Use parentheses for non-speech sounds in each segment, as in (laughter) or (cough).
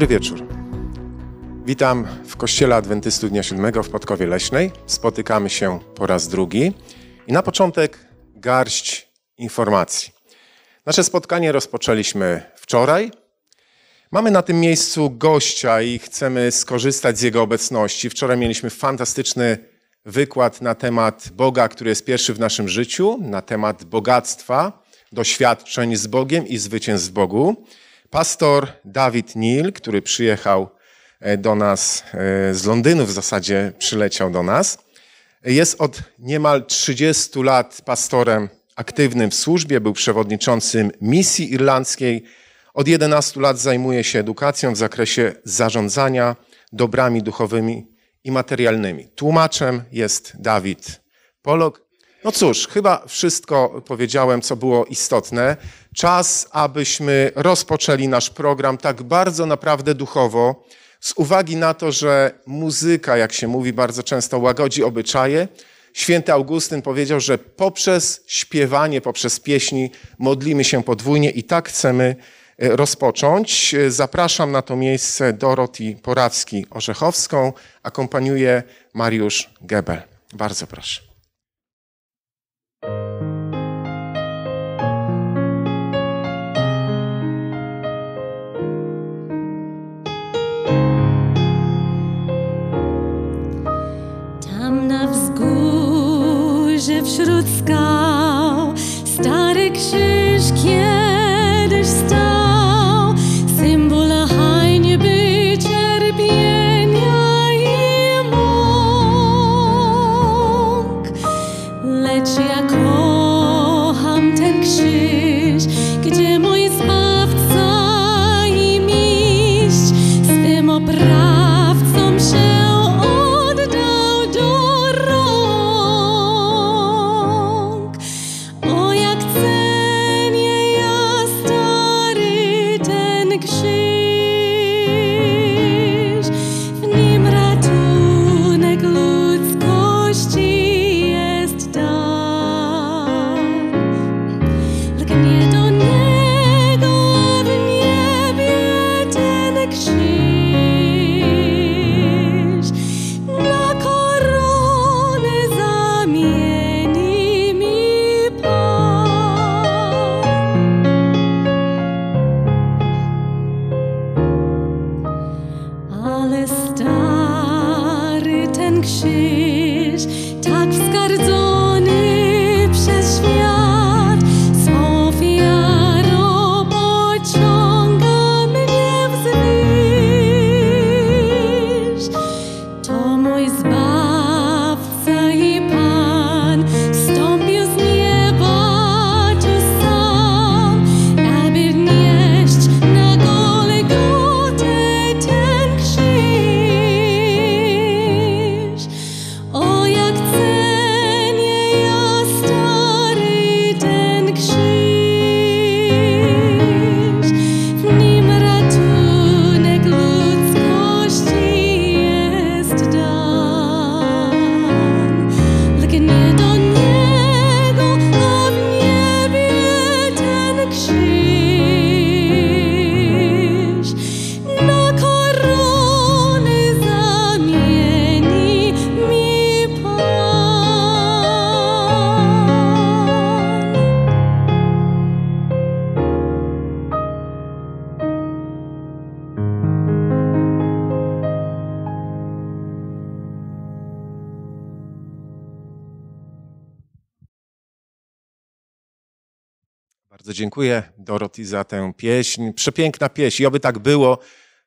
Dobry wieczór. Witam w Kościele Adwentystów Dnia Siódmego w Podkowie Leśnej. Spotykamy się po raz drugi. I na początek garść informacji. Nasze spotkanie rozpoczęliśmy wczoraj. Mamy na tym miejscu gościa i chcemy skorzystać z jego obecności. Wczoraj mieliśmy fantastyczny wykład na temat Boga, który jest pierwszy w naszym życiu, na temat bogactwa, doświadczeń z Bogiem i zwycięstw w Bogu. Pastor Dawid Neal, który przyjechał e, do nas e, z Londynu, w zasadzie przyleciał do nas, jest od niemal 30 lat pastorem aktywnym w służbie, był przewodniczącym misji irlandzkiej. Od 11 lat zajmuje się edukacją w zakresie zarządzania dobrami duchowymi i materialnymi. Tłumaczem jest Dawid Polok, no cóż, chyba wszystko powiedziałem, co było istotne. Czas, abyśmy rozpoczęli nasz program tak bardzo naprawdę duchowo, z uwagi na to, że muzyka, jak się mówi, bardzo często łagodzi obyczaje. Święty Augustyn powiedział, że poprzez śpiewanie, poprzez pieśni modlimy się podwójnie i tak chcemy e, rozpocząć. E, zapraszam na to miejsce Doroty Porawski-Orzechowską, akompaniuje Mariusz Gebel. Bardzo proszę. Tam na wzgórze wśród skał stary krzyż kiedyś stał, symbol hajnie by cierpieć. Dziękuję Doroti za tę pieśń. Przepiękna pieśń i oby tak było.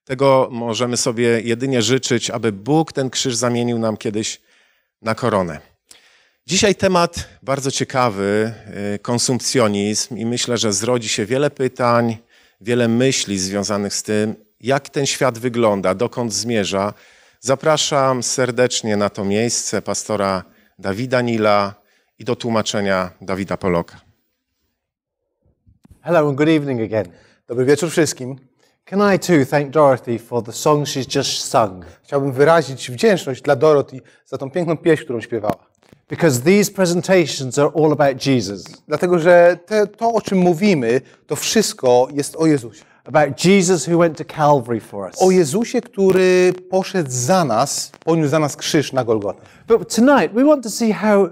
Tego możemy sobie jedynie życzyć, aby Bóg ten krzyż zamienił nam kiedyś na koronę. Dzisiaj temat bardzo ciekawy, y, konsumpcjonizm i myślę, że zrodzi się wiele pytań, wiele myśli związanych z tym, jak ten świat wygląda, dokąd zmierza. Zapraszam serdecznie na to miejsce pastora Dawida Nila i do tłumaczenia Dawida Poloka. Hello and good evening again. Dobry wieczór wszystkim. Can I too thank Dorothy for the song she's just sung? Chciałbym wyrazić wdzięczność dla Dorothy za tą piękną pieśń, którą śpiewała. Because these presentations are all about Jesus. Dlatego, że te, to, o czym mówimy, to wszystko jest o Jezusie. About Jesus who went to Calvary for us. O Jezusie, który poszedł za nas, poniósł za nas krzyż na Golgotę. But tonight we want to see how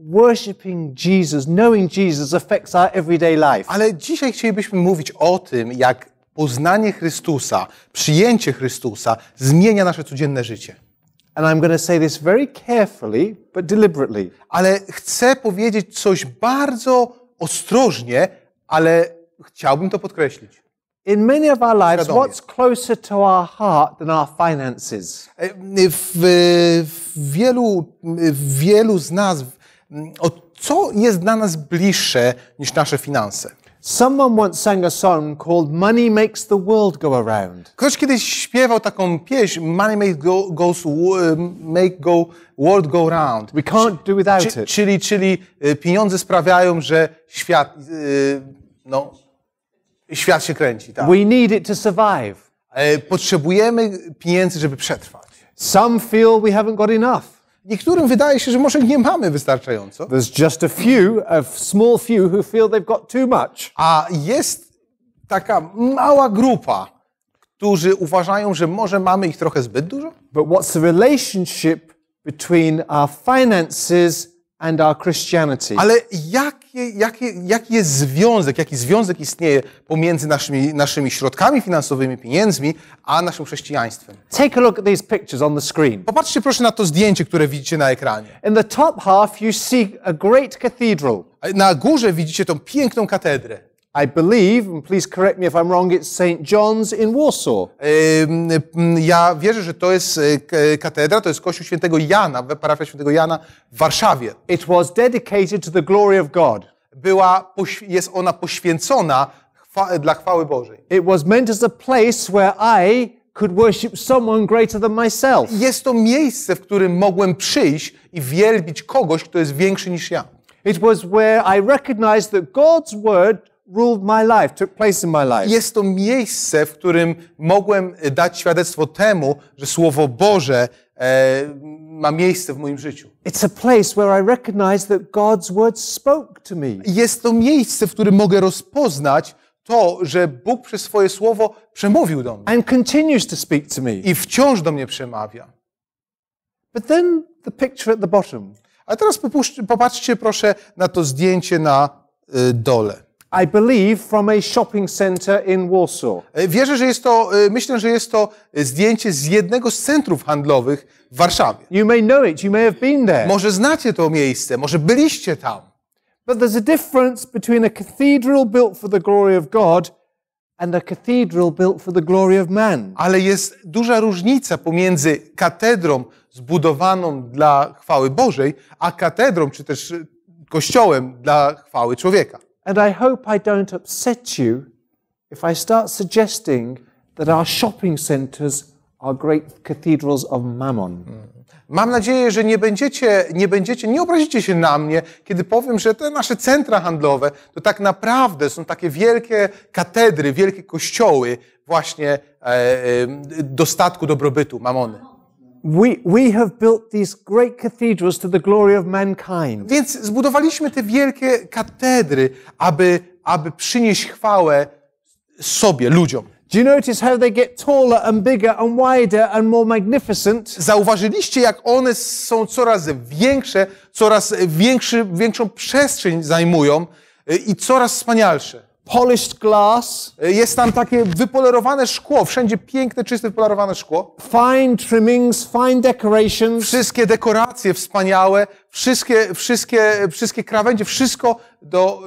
Worshipping Jesus, knowing Jesus affects our everyday life. Ale dzisiaj chcielibyśmy mówić o tym, jak poznanie Chrystusa, przyjęcie Chrystusa zmienia nasze codzienne życie. And I'm going to say this very carefully, but deliberately. Ale chcę powiedzieć coś bardzo ostrożnie, ale chciałbym to podkreślić. In many of our lives, Świadomie. what's closer to our heart than our finances? E, w, w wielu, w wielu z nas Mm, o co jest dla nas bliższe niż nasze finanse. Someone once sang a song called Money Makes the World Go Around. Ktoś kiedyś śpiewał taką pieśń Money makes go, goes, make go, world go round. We can't do without it. Czyli, czyli y, pieniądze sprawiają, że świat, y, no, świat się kręci. Tak? We need it to survive. E, potrzebujemy pieniędzy, żeby przetrwać. Some feel we haven't got enough. Niektórym wydaje się, że może nie mamy wystarczająco. There's just a few, a small few who feel they've got too much. A jest taka mała grupa, którzy uważają, że może mamy ich trochę zbyt dużo. But what's the relationship between our finances and our Christianity. Ale jakie, jakie, jaki jest związek, jaki związek istnieje pomiędzy naszymi, naszymi środkami finansowymi, pieniędzmi, a naszym chrześcijaństwem? Take a look at these pictures on the screen. Popatrzcie proszę na to zdjęcie, które widzicie na ekranie. In the top half you see a great cathedral. Na górze widzicie tą piękną katedrę. I believe, and please correct me if I'm wrong, it's St. John's in Warsaw. Ja wierzę, że to jest e, e, katedra, to jest kościół świętego Jana, parafia świętego Jana w Warszawie. It was dedicated to the glory of God. Była, jest ona poświęcona chwa, dla chwały Bożej. It was meant as a place where I could worship someone greater than myself. Jest to miejsce, w którym mogłem przyjść i wielbić kogoś, kto jest większy niż ja. It was where I recognized that God's word ruled my life, took place in my life. Jest to miejsce, w którym mogłem e, dać świadectwo temu, że Słowo Boże e, ma miejsce w moim życiu. It's a place where I recognize that God's word spoke to me. Jest to miejsce, w którym mogę rozpoznać to, że Bóg przez swoje słowo przemówił do mnie. And continues to speak to me. I wciąż do mnie przemawia. But then the picture at the bottom. A teraz popatrzcie proszę na to zdjęcie na y, dole. I believe from a shopping center in Warsaw. E, wierzę, że jest to, e, myślę, że jest to e, zdjęcie z jednego z centrów handlowych w Warszawie. You may know it, you may have been there. Może znacie to miejsce, może byliście tam. But there's a difference between a cathedral built for the glory of God and a cathedral built for the glory of man. Ale jest duża różnica pomiędzy katedrą zbudowaną dla chwały Bożej, a katedrą czy też kościołem dla chwały człowieka. And I hope I don't upset you if I start suggesting that our shopping centers are great cathedrals of mammon. Mm. Mam nadzieję, że nie będziecie, nie będziecie, nie obrazicie się na mnie, kiedy powiem, że te nasze centra handlowe to tak naprawdę są takie wielkie katedry, wielkie kościoły właśnie e, e, dostatku dobrobytu, mamony. We, we have built these great cathedrals to the glory of mankind. Więc zbudowaliśmy te wielkie katedry, aby, aby przynieść chwałę sobie, ludziom. Do you notice how they get taller and bigger and wider and more magnificent? Zauważyliście, jak one są coraz większe, coraz większy, większą przestrzeń zajmują y, i coraz wspanialsze polished glass. Y, jest tam takie wypolerowane szkło, wszędzie piękne, czyste, wypolerowane szkło. Fine trimmings, fine decorations. Wszystkie dekoracje wspaniałe, wszystkie, wszystkie, wszystkie krawędzie, wszystko do,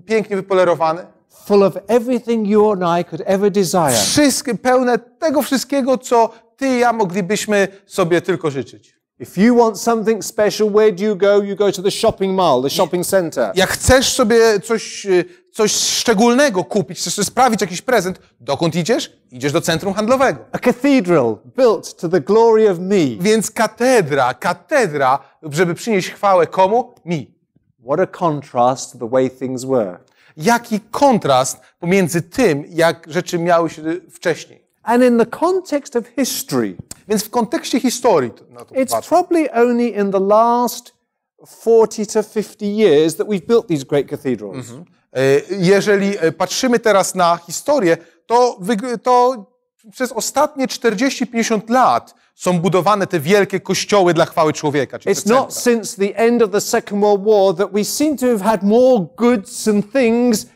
y, pięknie wypolerowane. Full of everything you and I could ever desire. Wszystkie, pełne tego wszystkiego, co ty i ja moglibyśmy sobie tylko życzyć. If you want something special, where do you go? You go to the shopping mall, the shopping center. Jak chcesz sobie coś y, coś szczególnego kupić, chcesz sprawić jakiś prezent, dokąd idziesz? Idziesz do centrum handlowego. A cathedral built to the glory of me. Więc katedra, katedra, żeby przynieść chwałę komu? Mi. What a contrast to the way things were. Jaki kontrast pomiędzy tym, jak rzeczy miały się wcześniej. And in the context of history. Więc w kontekście historii na to It's patrzę. probably only in the last 40 to 50 years that we've built these great cathedrals. Mm -hmm. E, jeżeli e, patrzymy teraz na historię, to, to przez ostatnie 40-50 lat są budowane te wielkie kościoły dla chwały człowieka. It's not since the end of the Second World War that we seem to have had more goods and things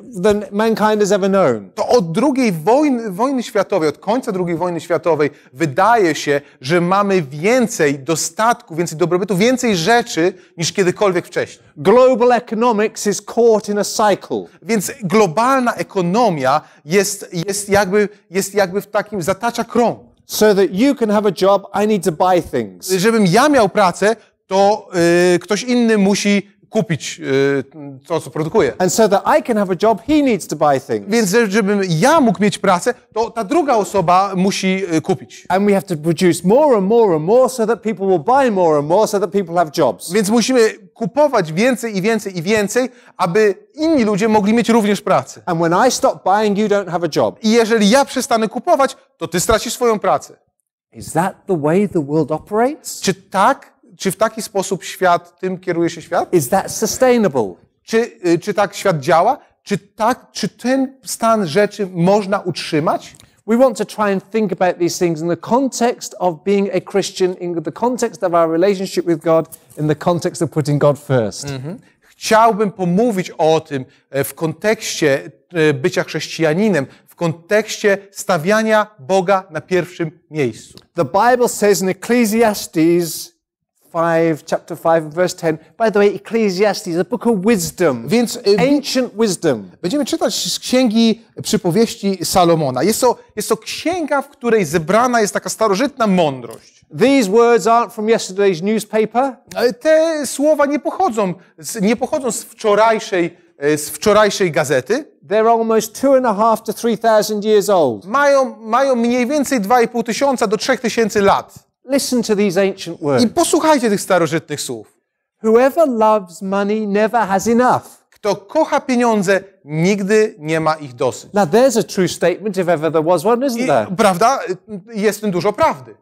than mankind has ever known. To od II wojny, wojny światowej, od końca II wojny światowej wydaje się, że mamy więcej dostatku, więcej dobrobytu, więcej rzeczy niż kiedykolwiek wcześniej. Global economics is caught in a cycle. Więc globalna ekonomia jest, jest, jakby, jest jakby w takim, zatacza krąg. So that you can have a job, I need to buy things. Żebym ja miał pracę, to y, ktoś inny musi kupić y, to, co produkuje. And so that I can have a job, he needs to buy things. Więc żebym ja mógł mieć pracę, to ta druga osoba musi y, kupić. And we have to produce more and more and more so that people will buy more and more so that people have jobs. Więc musimy kupować więcej i więcej i więcej, aby inni ludzie mogli mieć również pracę. And when I stop buying, you don't have a job. I jeżeli ja przestanę kupować, to ty stracisz swoją pracę. Is that the way the world operates? Czy tak czy w taki sposób świat, tym kieruje się świat? Is that sustainable? Czy, y, czy tak świat działa? Czy, tak, czy ten stan rzeczy można utrzymać? We want to try and think about these things in the context of being a Christian, in the context of our relationship with God, in the context of putting God first. Mm -hmm. Chciałbym pomówić o tym e, w kontekście e, bycia chrześcijaninem, w kontekście stawiania Boga na pierwszym miejscu. The Bible says in Ecclesiastes 5, chapter 5, verse 10. By the way, Ecclesiastes, a book of wisdom. Więc y, ancient wisdom. Będziemy czytać z księgi przypowieści Salomona. Jest to, jest to księga, w której zebrana jest taka starożytna mądrość. These words aren't from yesterday's newspaper. Te słowa nie pochodzą z, nie pochodzą z wczorajszej e, z wczorajszej gazety. They're almost two and a half to three thousand years old. Mają, mają mniej więcej 2,5 tysiąca do 3 tysięcy lat. Listen to these ancient words. I posłuchajcie tych starożytnych słów. Whoever loves money never has enough. Kto kocha pieniądze, nigdy nie ma ich dosyć. Now there's a true statement if ever there was one, isn't I, there? Prawda? Jest w tym dużo prawdy.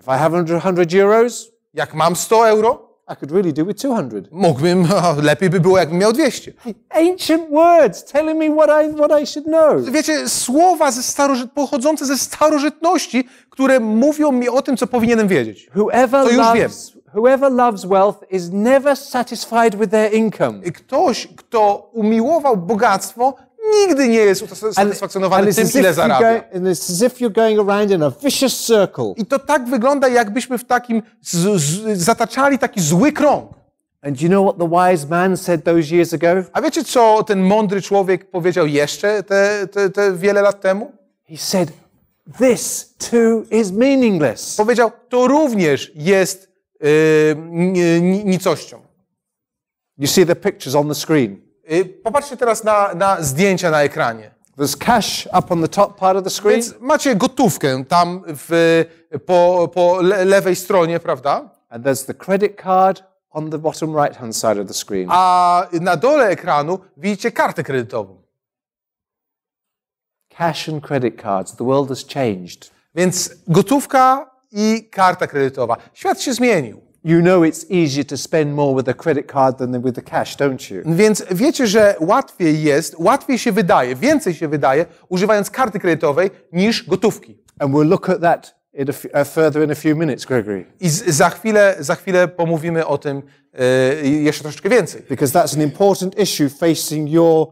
If I have 100 euros, jak mam 100 euro, i could really do with 200. Mógłbym, (laughs) lepiej by było, jakbym miał 200. Ancient words telling me what I, what I should know. Wiecie, słowa ze starożyt, pochodzące ze starożytności, które mówią mi o tym, co powinienem wiedzieć. Whoever to już wiem. whoever loves wealth is never satisfied with their income. I Ktoś, kto umiłował bogactwo, nigdy nie jest usatysfakcjonowany tym, ile zarabia. I to tak wygląda, jakbyśmy w takim z, z, zataczali taki zły krąg. A wiecie, co ten mądry człowiek powiedział jeszcze te, te, te wiele lat temu? He said, this too is meaningless. Powiedział, to również jest yy, nicością. You see the pictures on the screen. Y, popatrzcie teraz na, na zdjęcia na ekranie. There's cash up on the top part of the screen. Więc macie gotówkę tam w, po, po le, lewej stronie, prawda? And there's the credit card on the bottom right hand side of the screen. A na dole ekranu widzicie kartę kredytową. Cash and credit cards. The world has changed. Więc gotówka i karta kredytowa. Świat się zmienił. You know it's easier to spend more with a credit card than with the cash, don't you? Więc wiecie, że łatwiej jest, łatwiej się wydaje, więcej się wydaje, używając karty kredytowej niż gotówki. And we'll look at that in a few, uh, further in a few minutes, Gregory. I za chwilę, za chwilę pomówimy o tym y, jeszcze troszeczkę więcej. Because that's an important issue facing your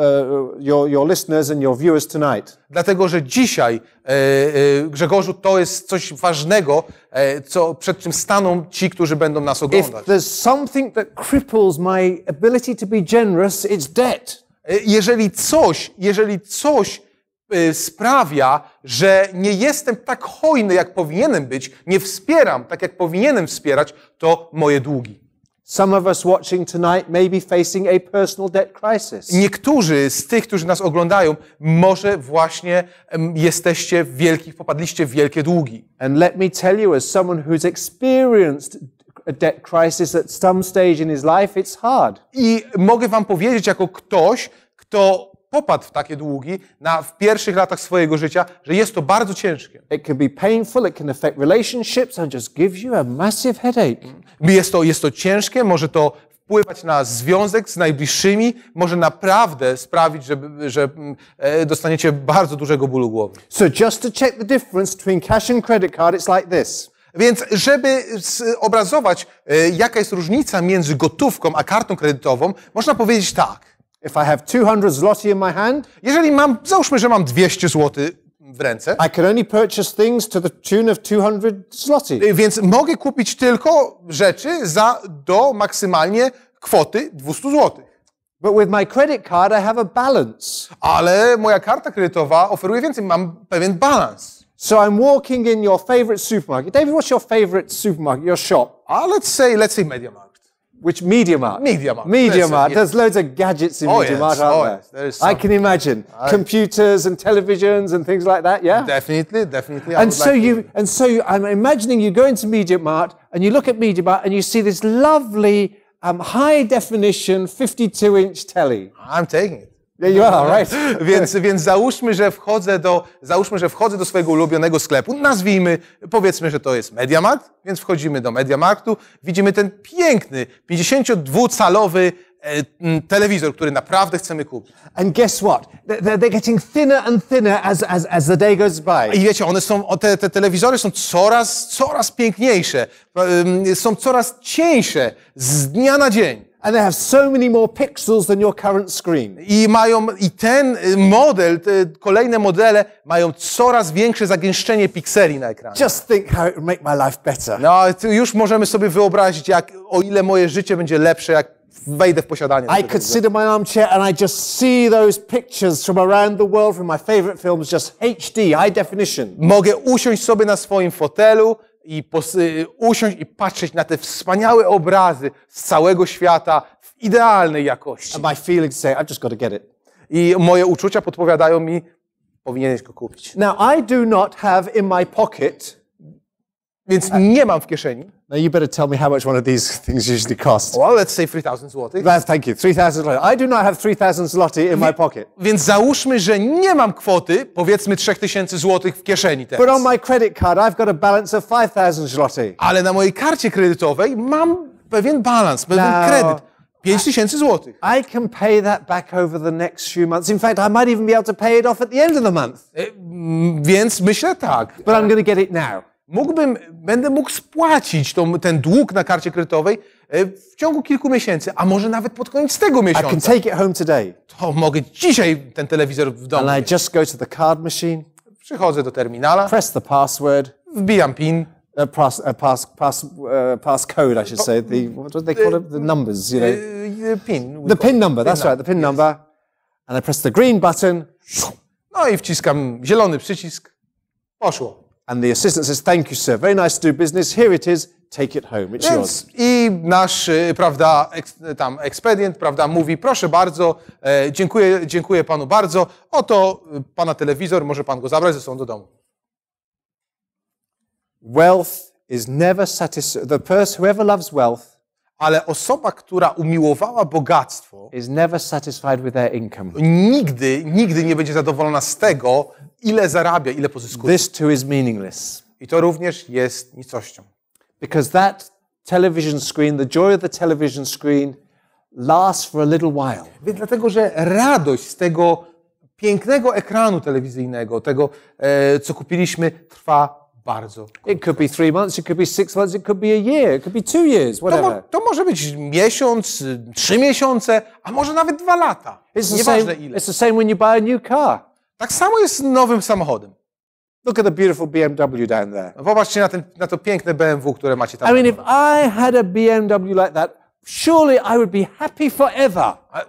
uh, your, your listeners and your viewers tonight. Dlatego, że dzisiaj, e, e, Grzegorzu, to jest coś ważnego, e, co, przed czym staną ci, którzy będą nas If oglądać. there's something that cripples my ability to be generous, it's debt. E, jeżeli coś, jeżeli coś e, sprawia, że nie jestem tak hojny, jak powinienem być, nie wspieram tak, jak powinienem wspierać, to moje długi. Some of us watching tonight may be facing a personal debt crisis. Niektórzy z tych, którzy nas oglądają, może właśnie jesteście wielkich, popadliście w wielkie długi. And let me tell you, as someone who's experienced a debt crisis at some stage in his life, it's hard. I mogę wam powiedzieć, jako ktoś, kto popadł w takie długi na, w pierwszych latach swojego życia, że jest to bardzo ciężkie. It can be painful, it can affect relationships and just gives you a massive headache. Mm. Jest to, jest to ciężkie, może to wpływać na związek z najbliższymi, może naprawdę sprawić, że, że mm, e, dostaniecie bardzo dużego bólu głowy. So just to check the difference between cash and credit card, it's like this. Więc żeby obrazować, e, jaka jest różnica między gotówką a kartą kredytową, można powiedzieć tak. If I have 200 zloty in my hand, jeżeli mam, załóżmy, że mam 200 złoty w ręce, I can only purchase things to the tune of 200 zloty. Y, więc mogę kupić tylko rzeczy za do maksymalnie kwoty 200 złotych. But with my credit card I have a balance. Ale moja karta kredytowa oferuje więcej, mam pewien balans. So I'm walking in your favorite supermarket. David, what's your favorite supermarket, your shop? Uh, let's say, let's say MediaMarkt. Which MediaMarkt? MediaMarkt. MediaMarkt. Yes. There's loads of gadgets in oh, MediaMarkt, yes. aren't oh, there? Yes. there is I can imagine I... computers and televisions and things like that. Yeah. Definitely, definitely. and so like you, to... and so I'm imagining you go into mart and you look at mart and you see this lovely um, high definition 52 inch telly. I'm taking it. You are, right. (laughs) więc, więc załóżmy, że wchodzę do, załóżmy, że wchodzę do swojego ulubionego sklepu. Nazwijmy, powiedzmy, że to jest Mediamarkt, więc wchodzimy do Mediamarktu. Widzimy ten piękny, 52-calowy e, telewizor, który naprawdę chcemy kupić. And guess what? They're, they're getting thinner and thinner as, as, as the day goes by. I wiecie, one są, te, te telewizory są coraz, coraz piękniejsze, e, są coraz cieńsze z dnia na dzień. And they have so many more pixels than your current screen. I mają i ten y, model, te kolejne modele mają coraz większe zagęszczenie pikseli na ekranie. Just think how it would make my life better. No, już możemy sobie wyobrazić, jak o ile moje życie będzie lepsze, jak wejdę w posiadanie. I could sit in my armchair and I just see those pictures from around the world from my favorite films just HD, high definition. Mogę usiąść sobie na swoim fotelu i y, usiąść i patrzeć na te wspaniałe obrazy z całego świata w idealnej jakości. And my feelings say, I've just got to get it. I moje uczucia podpowiadają mi, powinieneś go kupić. Now I do not have in my pocket więc tak. nie mam w kieszeni. Now you better tell me how much one of these (laughs) things usually costs. Well, let's say 3,000 złotych. That's, thank you. 3,000 złotych. I do not have 3,000 złotych in my pocket. Więc załóżmy, że nie mam kwoty, powiedzmy 3,000 złotych w kieszeni teraz. But on my credit card I've got a balance of 5,000 złotych. Ale na mojej karcie kredytowej mam pewien balans, pewien Now, kredyt. 5 tysięcy złotych. I can pay that back over the next few months. In fact, I might even be able to pay it off at the end of the month. E, więc myślę tak. But I'm going to get it now mógłbym, będę mógł spłacić tą, ten dług na karcie kredytowej e, w ciągu kilku miesięcy, a może nawet pod koniec tego miesiąca. I can take it home today. To mogę dzisiaj ten telewizor w domu. And I just go to the card machine. Przychodzę do terminala. Press the password. Wbijam PIN. Uh, pass, uh, pass, pass, uh, pass code, I should say. The, what do they call it? The y, numbers, you y, know. Y, PIN. The PIN number, that's right, the PIN yes. number. And I press the green button. No i wciskam zielony przycisk. Poszło. And the assistant says, thank you, sir. Very nice to do business. Here it is. Take it home. It's yours. Więc I nasz, y, prawda, y, tam ekspedient, prawda, mówi, proszę bardzo, e, dziękuję, dziękuję panu bardzo, oto y, pana telewizor, może pan go zabrać ze sobą do domu. Wealth is never satisfied. The person, whoever loves wealth, ale osoba, która umiłowała bogactwo, is never satisfied with their income. nigdy, nigdy nie będzie zadowolona z tego, ile zarabia, ile pozyskuje. This too is meaningless. I to również jest nicością. Because that television screen, the joy of the television screen lasts for a little while. Więc dlatego, że radość z tego pięknego ekranu telewizyjnego, tego, e, co kupiliśmy, trwa bardzo. It could be three months, it could be six months, it could be a year, it could be two years, whatever. To, mo to może być miesiąc, trzy miesiące, a może nawet dwa lata. It's the same, ile. It's the same when you buy a new car. Tak samo jest z nowym samochodem. Look at the beautiful BMW down there. Popatrzcie na, ten, na to piękne BMW, które macie tam. I mean, if I had a BMW like that, surely I would be happy forever.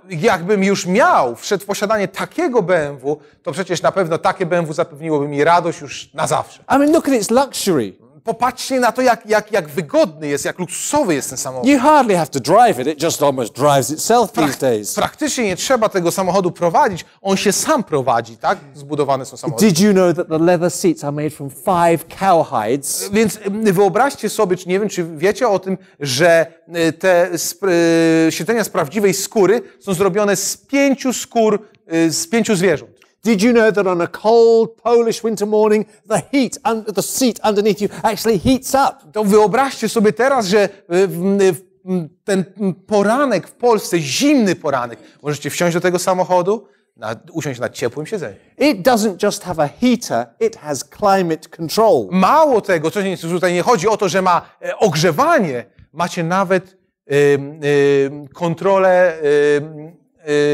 Jakbym już miał wszedł w posiadanie takiego BMW, to przecież na pewno takie BMW zapewniłoby mi radość już na zawsze. I mean, look at its luxury popatrzcie na to, jak, jak, jak wygodny jest, jak luksusowy jest ten samochód. You hardly have to drive it, it just almost drives itself Prak these days. Praktycznie nie trzeba tego samochodu prowadzić, on się sam prowadzi, tak? Zbudowane są samochody. Did you know that the leather seats are made from five cowhides? Więc y, wyobraźcie sobie, czy nie wiem, czy wiecie o tym, że y, te y, siedzenia z prawdziwej skóry są zrobione z pięciu skór, z pięciu zwierząt. Did you know that on a cold Polish winter morning, the heat under the seat underneath you actually heats up? To wyobraźcie sobie teraz, że e, e, ten poranek w Polsce, zimny poranek, możecie wsiąść do tego samochodu, na, usiąść na ciepłym siedzeniu. It doesn't just have a heater, it has climate control. Mało tego, co tutaj nie chodzi o to, że ma e, ogrzewanie, macie nawet y, y, kontrolę,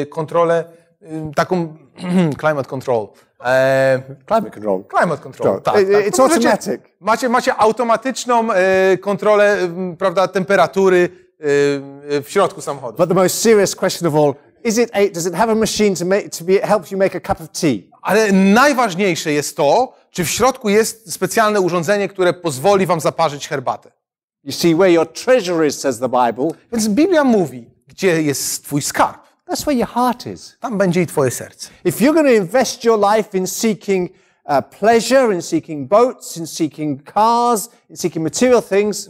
y, kontrolę taką (clears throat) climate control. E, climate control. Climate control, tak. E, tak. E, It's automatic. Macie, macie automatyczną e, kontrolę m, prawda, temperatury e, w środku samochodu. But the most serious question of all, is it a, does it have a machine to, make, to be, help you make a cup of tea? Ale najważniejsze jest to, czy w środku jest specjalne urządzenie, które pozwoli wam zaparzyć herbatę. You see where your treasure is, says the Bible. Więc Biblia mówi, gdzie jest twój skarb. That's where your heart is. Tam będzie i twoje serce. If you're going to invest your life in seeking uh, pleasure, in seeking boats, in seeking cars, in seeking material things,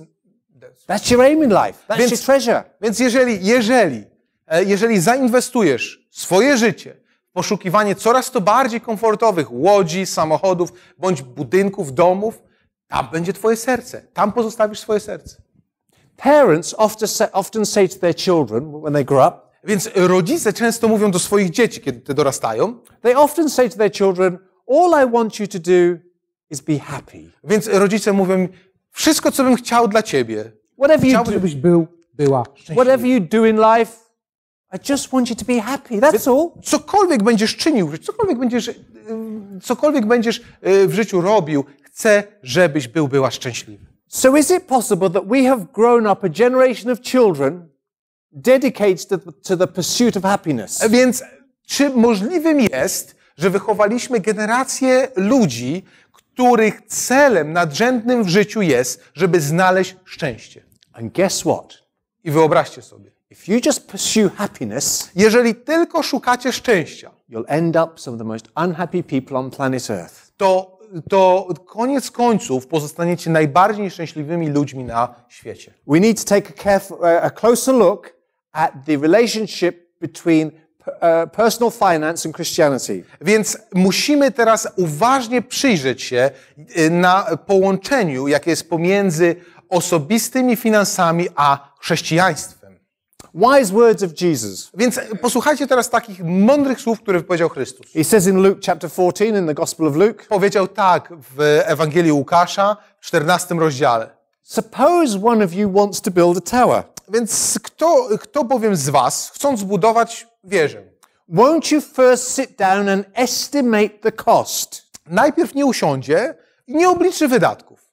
that's your aim in life. That's więc, your treasure. Więc jeżeli, jeżeli, e, jeżeli zainwestujesz swoje życie w poszukiwanie coraz to bardziej komfortowych łodzi, samochodów, bądź budynków, domów, tam będzie twoje serce. Tam pozostawisz swoje serce. Parents often say, often say to their children when they grow up, więc rodzice często mówią do swoich dzieci, kiedy te dorastają. They often say to their children, all I want you to do is be happy. Więc rodzice mówią, wszystko, co bym chciał dla ciebie. Whatever you chciałbym, do, żebyś był, była szczęśliwa. Whatever you do in life, I just want you to be happy, that's Więc all. Cokolwiek będziesz czynił, cokolwiek będziesz, y, cokolwiek będziesz y, w życiu robił, chcę, żebyś był, była szczęśliwy. So is it possible that we have grown up a generation of children dedicates to, to the pursuit of happiness. Więc czy możliwym jest, że wychowaliśmy generację ludzi, których celem nadrzędnym w życiu jest, żeby znaleźć szczęście? And guess what? I wyobraźcie sobie, If you just pursue happiness, jeżeli tylko szukacie szczęścia, you'll end up some of the most unhappy people on planet Earth. To, to koniec końców pozostaniecie najbardziej nieszczęśliwymi ludźmi na świecie. We need to take a, careful, uh, a closer look at the relationship between uh, personal finance and Christianity. Więc musimy teraz uważnie przyjrzeć się y, na połączeniu, jakie jest pomiędzy osobistymi finansami a chrześcijaństwem. Wise words of Jesus. Więc posłuchajcie teraz takich mądrych słów, które wypowiedział Chrystus. He says in Luke chapter 14 in the Gospel of Luke. Powiedział tak w Ewangelii Łukasza w 14 rozdziale. Suppose one of you wants to build a tower. Więc kto, kto bowiem z was, chcąc zbudować wieżę, won't you first sit down and estimate the cost? Najpierw nie usiądzie i nie obliczy wydatków.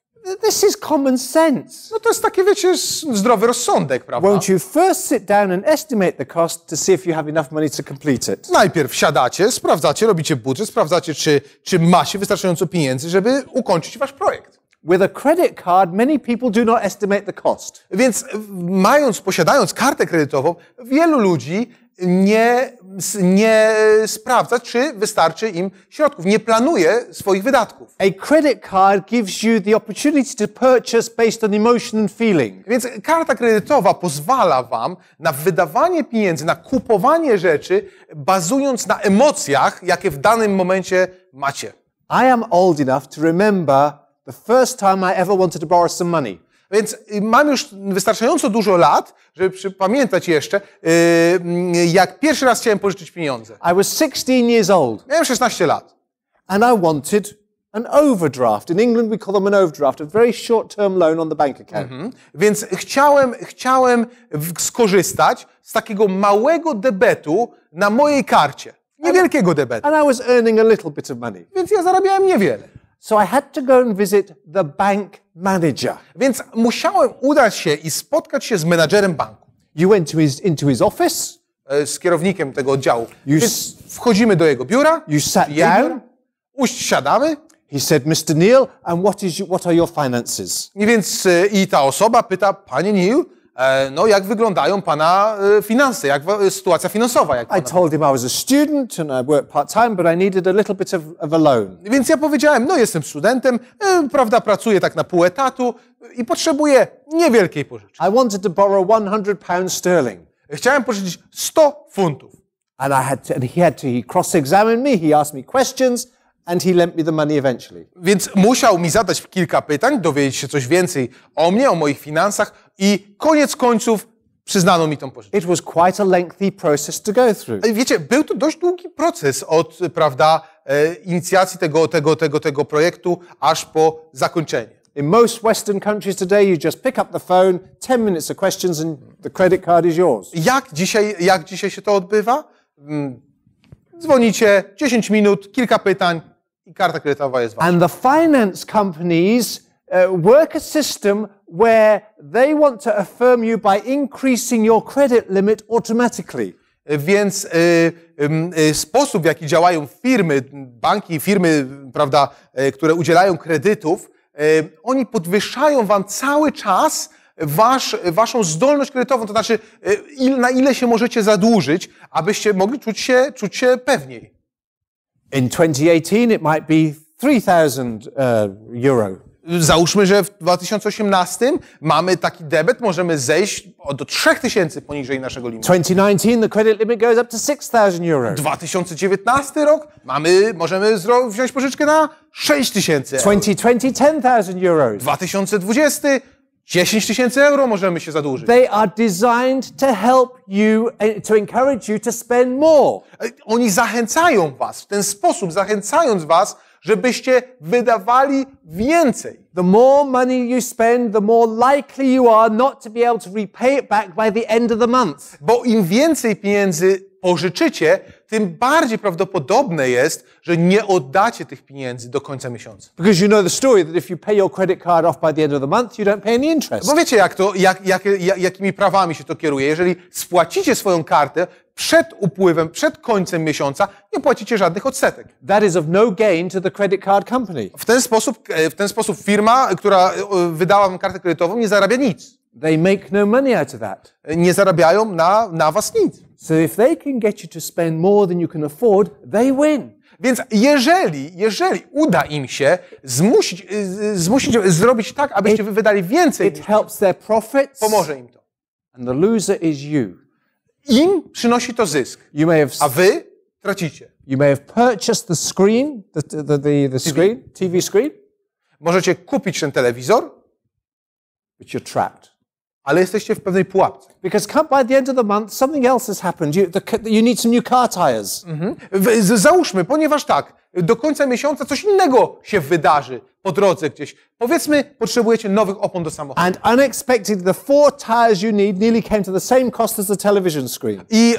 This is common sense. No to jest takie, wiecie, zdrowy rozsądek, prawda? Won't you first sit down and estimate the cost to see if you have enough money to complete it? Najpierw siadacie, sprawdzacie, robicie budżet, sprawdzacie, czy, czy macie wystarczająco pieniędzy, żeby ukończyć wasz projekt. With a credit card, many people do not estimate the cost. Więc mając, posiadając kartę kredytową, wielu ludzi nie, nie sprawdza, czy wystarczy im środków, nie planuje swoich wydatków. A credit card gives you the opportunity to purchase based on emotion and feeling. Więc karta kredytowa pozwala Wam na wydawanie pieniędzy, na kupowanie rzeczy, bazując na emocjach, jakie w danym momencie macie. I am old enough to remember The first time I ever wanted to borrow some money. Więc y, mam już wystarczająco dużo lat, żeby przypamiętać jeszcze, y, mm, jak pierwszy raz chciałem pożyczyć pieniądze. I was 16 years old. Miałem 16 lat. And I wanted an overdraft. In England we call them an overdraft, a very short-term loan on the bank account. Mhm. Więc chciałem, chciałem skorzystać z takiego małego debetu na mojej karcie. Niewielkiego debetu. And I was earning a little bit of money. Więc ja zarabiałem niewiele. So I had to go and visit the bank manager. Więc musiałem udać się i spotkać się z menadżerem banku. You went to his, into his office. E, z kierownikiem tego oddziału. You Więc wchodzimy do jego biura. You sat down. Usiadamy. He said, Mr. Neil, and what, is, y-, what are your finances? I więc e, i ta osoba pyta, panie Neil, E, no, jak wyglądają Pana e, finanse, jak e, sytuacja finansowa. Jak I told him I was a student and I worked part-time, but I needed a little bit of, of a loan. Więc ja powiedziałem, no jestem studentem, prawda, pracuję tak na pół etatu i potrzebuję niewielkiej pożyczki. I wanted to borrow 100 pounds sterling. Chciałem pożyczyć 100 funtów. And I had to, and he had to, he cross-examined me, he asked me questions, And he lent me the money eventually. Więc musiał mi zadać kilka pytań, dowiedzieć się coś więcej o mnie, o moich finansach i koniec końców przyznano mi tą pożyczkę. It was quite a lengthy process to go through. Wiecie, był to dość długi proces od, prawda, e, inicjacji tego, tego, tego, tego projektu aż po zakończenie. In most Western countries today, you just pick up the phone, 10 minutes of questions and the credit card is yours. Jak dzisiaj, jak dzisiaj się to odbywa? Mm, dzwonicie, 10 minut, kilka pytań, i karta kredytowa jest ważna. And the finance companies uh, work a system where they want to affirm you by increasing your credit limit automatically. Y, więc y, y, y, sposób, w jaki działają firmy, banki, firmy, prawda, y, które udzielają kredytów, y, oni podwyższają wam cały czas wasz, waszą zdolność kredytową, to znaczy il, na ile się możecie zadłużyć, abyście mogli czuć się, czuć się pewniej. In 2018 it might be 3000 uh, euro. Załóżmy, że w 2018 mamy taki debet, możemy zejść do 3000 poniżej naszego limitu. 2019 the credit limit goes up to 6000 euro. 2019 rok mamy możemy wziąć pożyczkę na 6000 euro. 2020 10000 euro. 2020 10 tysięcy euro możemy się zadłużyć. They are designed to help you, eh, to encourage you to spend more. Oni zachęcają was w ten sposób, zachęcając was, żebyście wydawali więcej. The more money you spend, the more likely you are not to be able to repay it back by the end of the month. Bo im więcej pieniędzy pożyczycie, tym bardziej prawdopodobne jest, że nie oddacie tych pieniędzy do końca miesiąca. Because you know the story that if you pay your credit card off by the end of the month, you don't pay any interest. Bo wiecie jak to, jak, jak, jak, jakimi prawami się to kieruje. Jeżeli spłacicie swoją kartę przed upływem, przed końcem miesiąca, nie płacicie żadnych odsetek. That is of no gain to the credit card company. W ten sposób, e, w ten sposób firma, która e, wydała wam kartę kredytową, nie zarabia nic. They make no money out of that. Nie zarabiają na, na was nic. So if they can get you to spend more than you can afford, they win. Więc jeżeli, jeżeli uda im się zmusić, y, zmusić zrobić tak, abyście wy wydali więcej, it helps their profits, pomoże im to. And the loser is you. Im przynosi to zysk, you may have, a wy tracicie. You may have purchased the screen, the, the, the, the screen, TV. TV screen. Możecie kupić ten telewizor, but you're trapped ale jesteście w pewnej pułapce. Because come by the end of the month, something else has happened. You, the, you need some new car tires. Mhm. Załóżmy, ponieważ tak, do końca miesiąca coś innego się wydarzy po drodze gdzieś. Powiedzmy, potrzebujecie nowych opon do samochodu. And unexpected, the four tires you need nearly came to the same cost as the television screen. I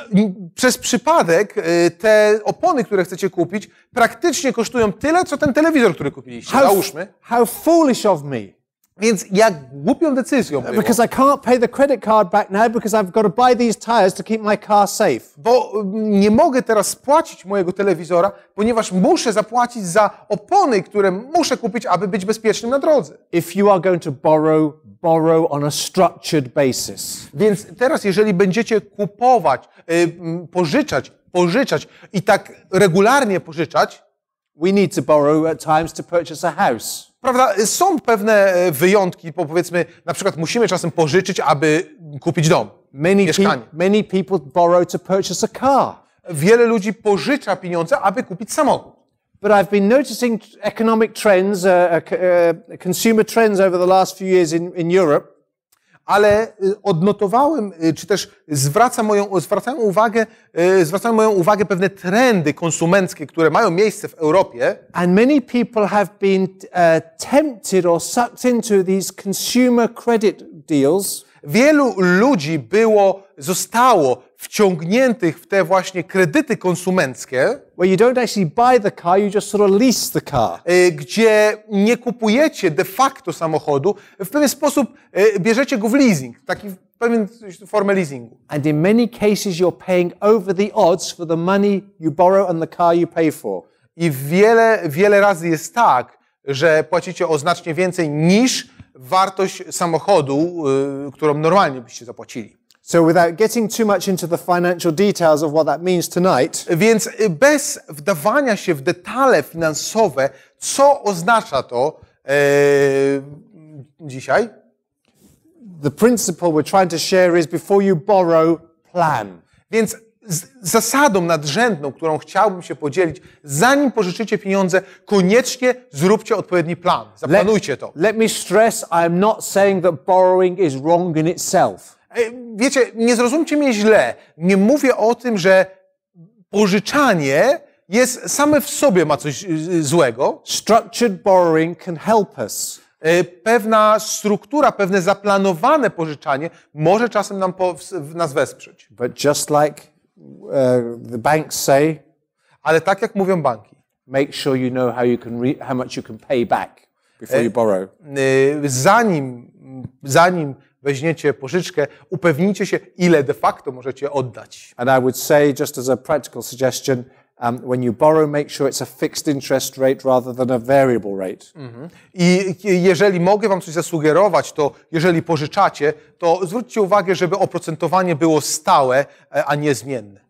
przez przypadek y, te opony, które chcecie kupić, praktycznie kosztują tyle, co ten telewizor, który kupiliście. How, załóżmy. How foolish of me. Więc jak głupią decyzją było. Because I can't pay the credit card back now because I've got to buy these tires to keep my car safe. Bo mm, nie mogę teraz spłacić mojego telewizora, ponieważ muszę zapłacić za opony, które muszę kupić, aby być bezpiecznym na drodze. If you are going to borrow, borrow on a structured basis. Więc teraz jeżeli będziecie kupować, y, mm, pożyczać, pożyczać i tak regularnie pożyczać, we need to borrow at times to purchase a house. Prawda, są pewne e, wyjątki, bo powiedzmy, na przykład musimy czasem pożyczyć, aby kupić dom, many mieszkanie. Pe many people borrow to purchase a car. Wiele ludzi pożycza pieniądze, aby kupić samochód. But I've been noticing economic trends, uh, uh, consumer trends over the last few years in, in Europe ale y, odnotowałem, y, czy też zwraca moją, zwracają, uwagę, y, zwracają moją uwagę pewne trendy konsumenckie, które mają miejsce w Europie. And many people have been uh, tempted or sucked into these consumer credit deals. Wielu ludzi było, zostało wciągniętych w te właśnie kredyty konsumenckie, where you don't actually buy the car, you just sort of lease the car. Y, gdzie nie kupujecie de facto samochodu, w pewien sposób y, bierzecie go w leasing, taki pewien formę leasingu. And in many cases you're paying over the odds for the money you borrow and the car you pay for. I wiele, wiele razy jest tak, że płacicie o znacznie więcej niż wartość samochodu, y, którą normalnie byście zapłacili. Więc bez wdawania się w detale finansowe, co oznacza to e, dzisiaj? The principle we're trying to share is before you borrow, plan. Więc zasadą nadrzędną, którą chciałbym się podzielić, zanim pożyczycie pieniądze, koniecznie zróbcie odpowiedni plan. Zaplanujcie to. Let, let me stress, I am not saying that borrowing is wrong in itself. E, wiecie, nie zrozumcie mnie źle. Nie mówię o tym, że pożyczanie jest same w sobie ma coś y, y, złego. Structured borrowing can help us. E, pewna struktura, pewne zaplanowane pożyczanie może czasem nam nas wesprzeć. But just like e, the banks say, ale tak jak mówią banki, make sure you know how you can how much you can pay back before you borrow. Zanim zanim weźmiecie pożyczkę, upewnijcie się, ile de facto możecie oddać. And I would say, just as a practical suggestion, um, when you borrow, make sure it's a fixed interest rate rather than a variable rate. Mhm. I jeżeli mogę Wam coś zasugerować, to jeżeli pożyczacie, to zwróćcie uwagę, żeby oprocentowanie było stałe, e, a nie zmienne.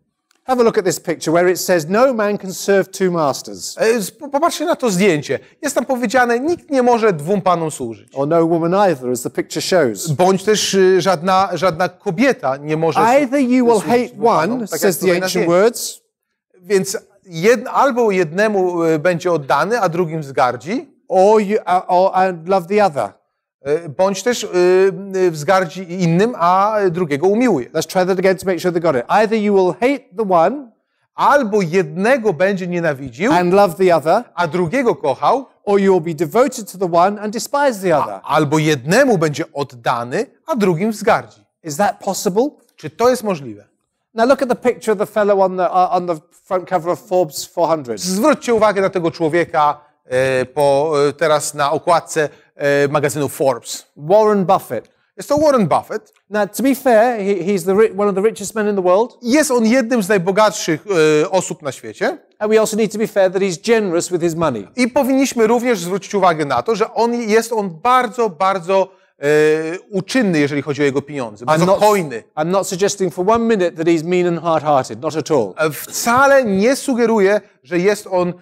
Have a look at this picture where it says no man can serve two masters. E, Popatrzcie na to zdjęcie. Jest tam powiedziane, nikt nie może dwóm panom służyć. Or no woman either, as the picture shows. Bądź też y, żadna, żadna kobieta nie może Either you will hate one, tak says the ancient words, Więc jed, albo jednemu y, będzie oddany, a drugim zgardzi, or you uh, or and love the other. E, bądź też e, e, wzgardzi innym, a drugiego umiłuje. Let's try that again to make sure they got it. Either you will hate the one, albo jednego będzie nienawidził, and love the other, a drugiego kochał, or you will be devoted to the one and despise the other. albo jednemu będzie oddany, a drugim wzgardzi. Is that possible? Czy to jest możliwe? Now look at the picture of the fellow on the, uh, on the front cover of Forbes 400. Zwróćcie uwagę na tego człowieka e, po, teraz na okładce E, magazynu Forbes. Warren Buffett. Jest to Warren Buffett. Now, to be fair, he, he's the, one of the richest men in the world. Jest on jednym z najbogatszych e, osób na świecie. And we also need to be fair that he's generous with his money. I powinniśmy również zwrócić uwagę na to, że on jest on bardzo, bardzo e, uczynny, jeżeli chodzi o jego pieniądze. I'm bardzo not, hojny. I'm not suggesting for one minute that he's mean and hard-hearted, not at all. E, wcale nie sugeruję, że jest on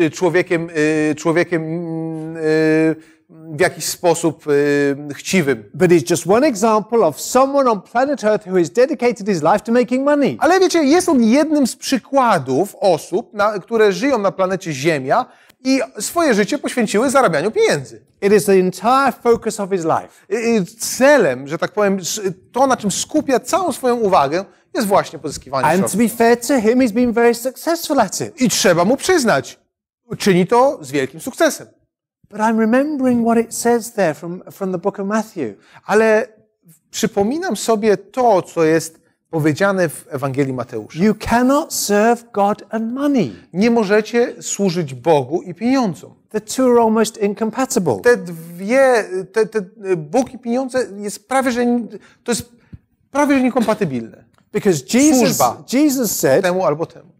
e, człowiekiem, e, człowiekiem mm, w jakiś sposób y, chciwym. But it's just one example of someone on planet Earth who has dedicated his life to making money. Ale wiecie, jest on jednym z przykładów osób, na, które żyją na planecie Ziemia i swoje życie poświęciły zarabianiu pieniędzy. It is the entire focus of his life. I, y, y, celem, że tak powiem, to na czym skupia całą swoją uwagę, jest właśnie pozyskiwanie And środków. to be fair to him, he's been very successful at it. I trzeba mu przyznać, czyni to z wielkim sukcesem. But I'm remembering what it says there from, from the book of Matthew. Ale przypominam sobie to, co jest powiedziane w Ewangelii Mateusza. You cannot serve God and money. Nie możecie służyć Bogu i pieniądzom. The two are almost incompatible. Te dwie, te, te Bóg i pieniądze jest prawie, że to jest prawie, że niekompatybilne. Because Jesus, Jesus said, temu albo temu.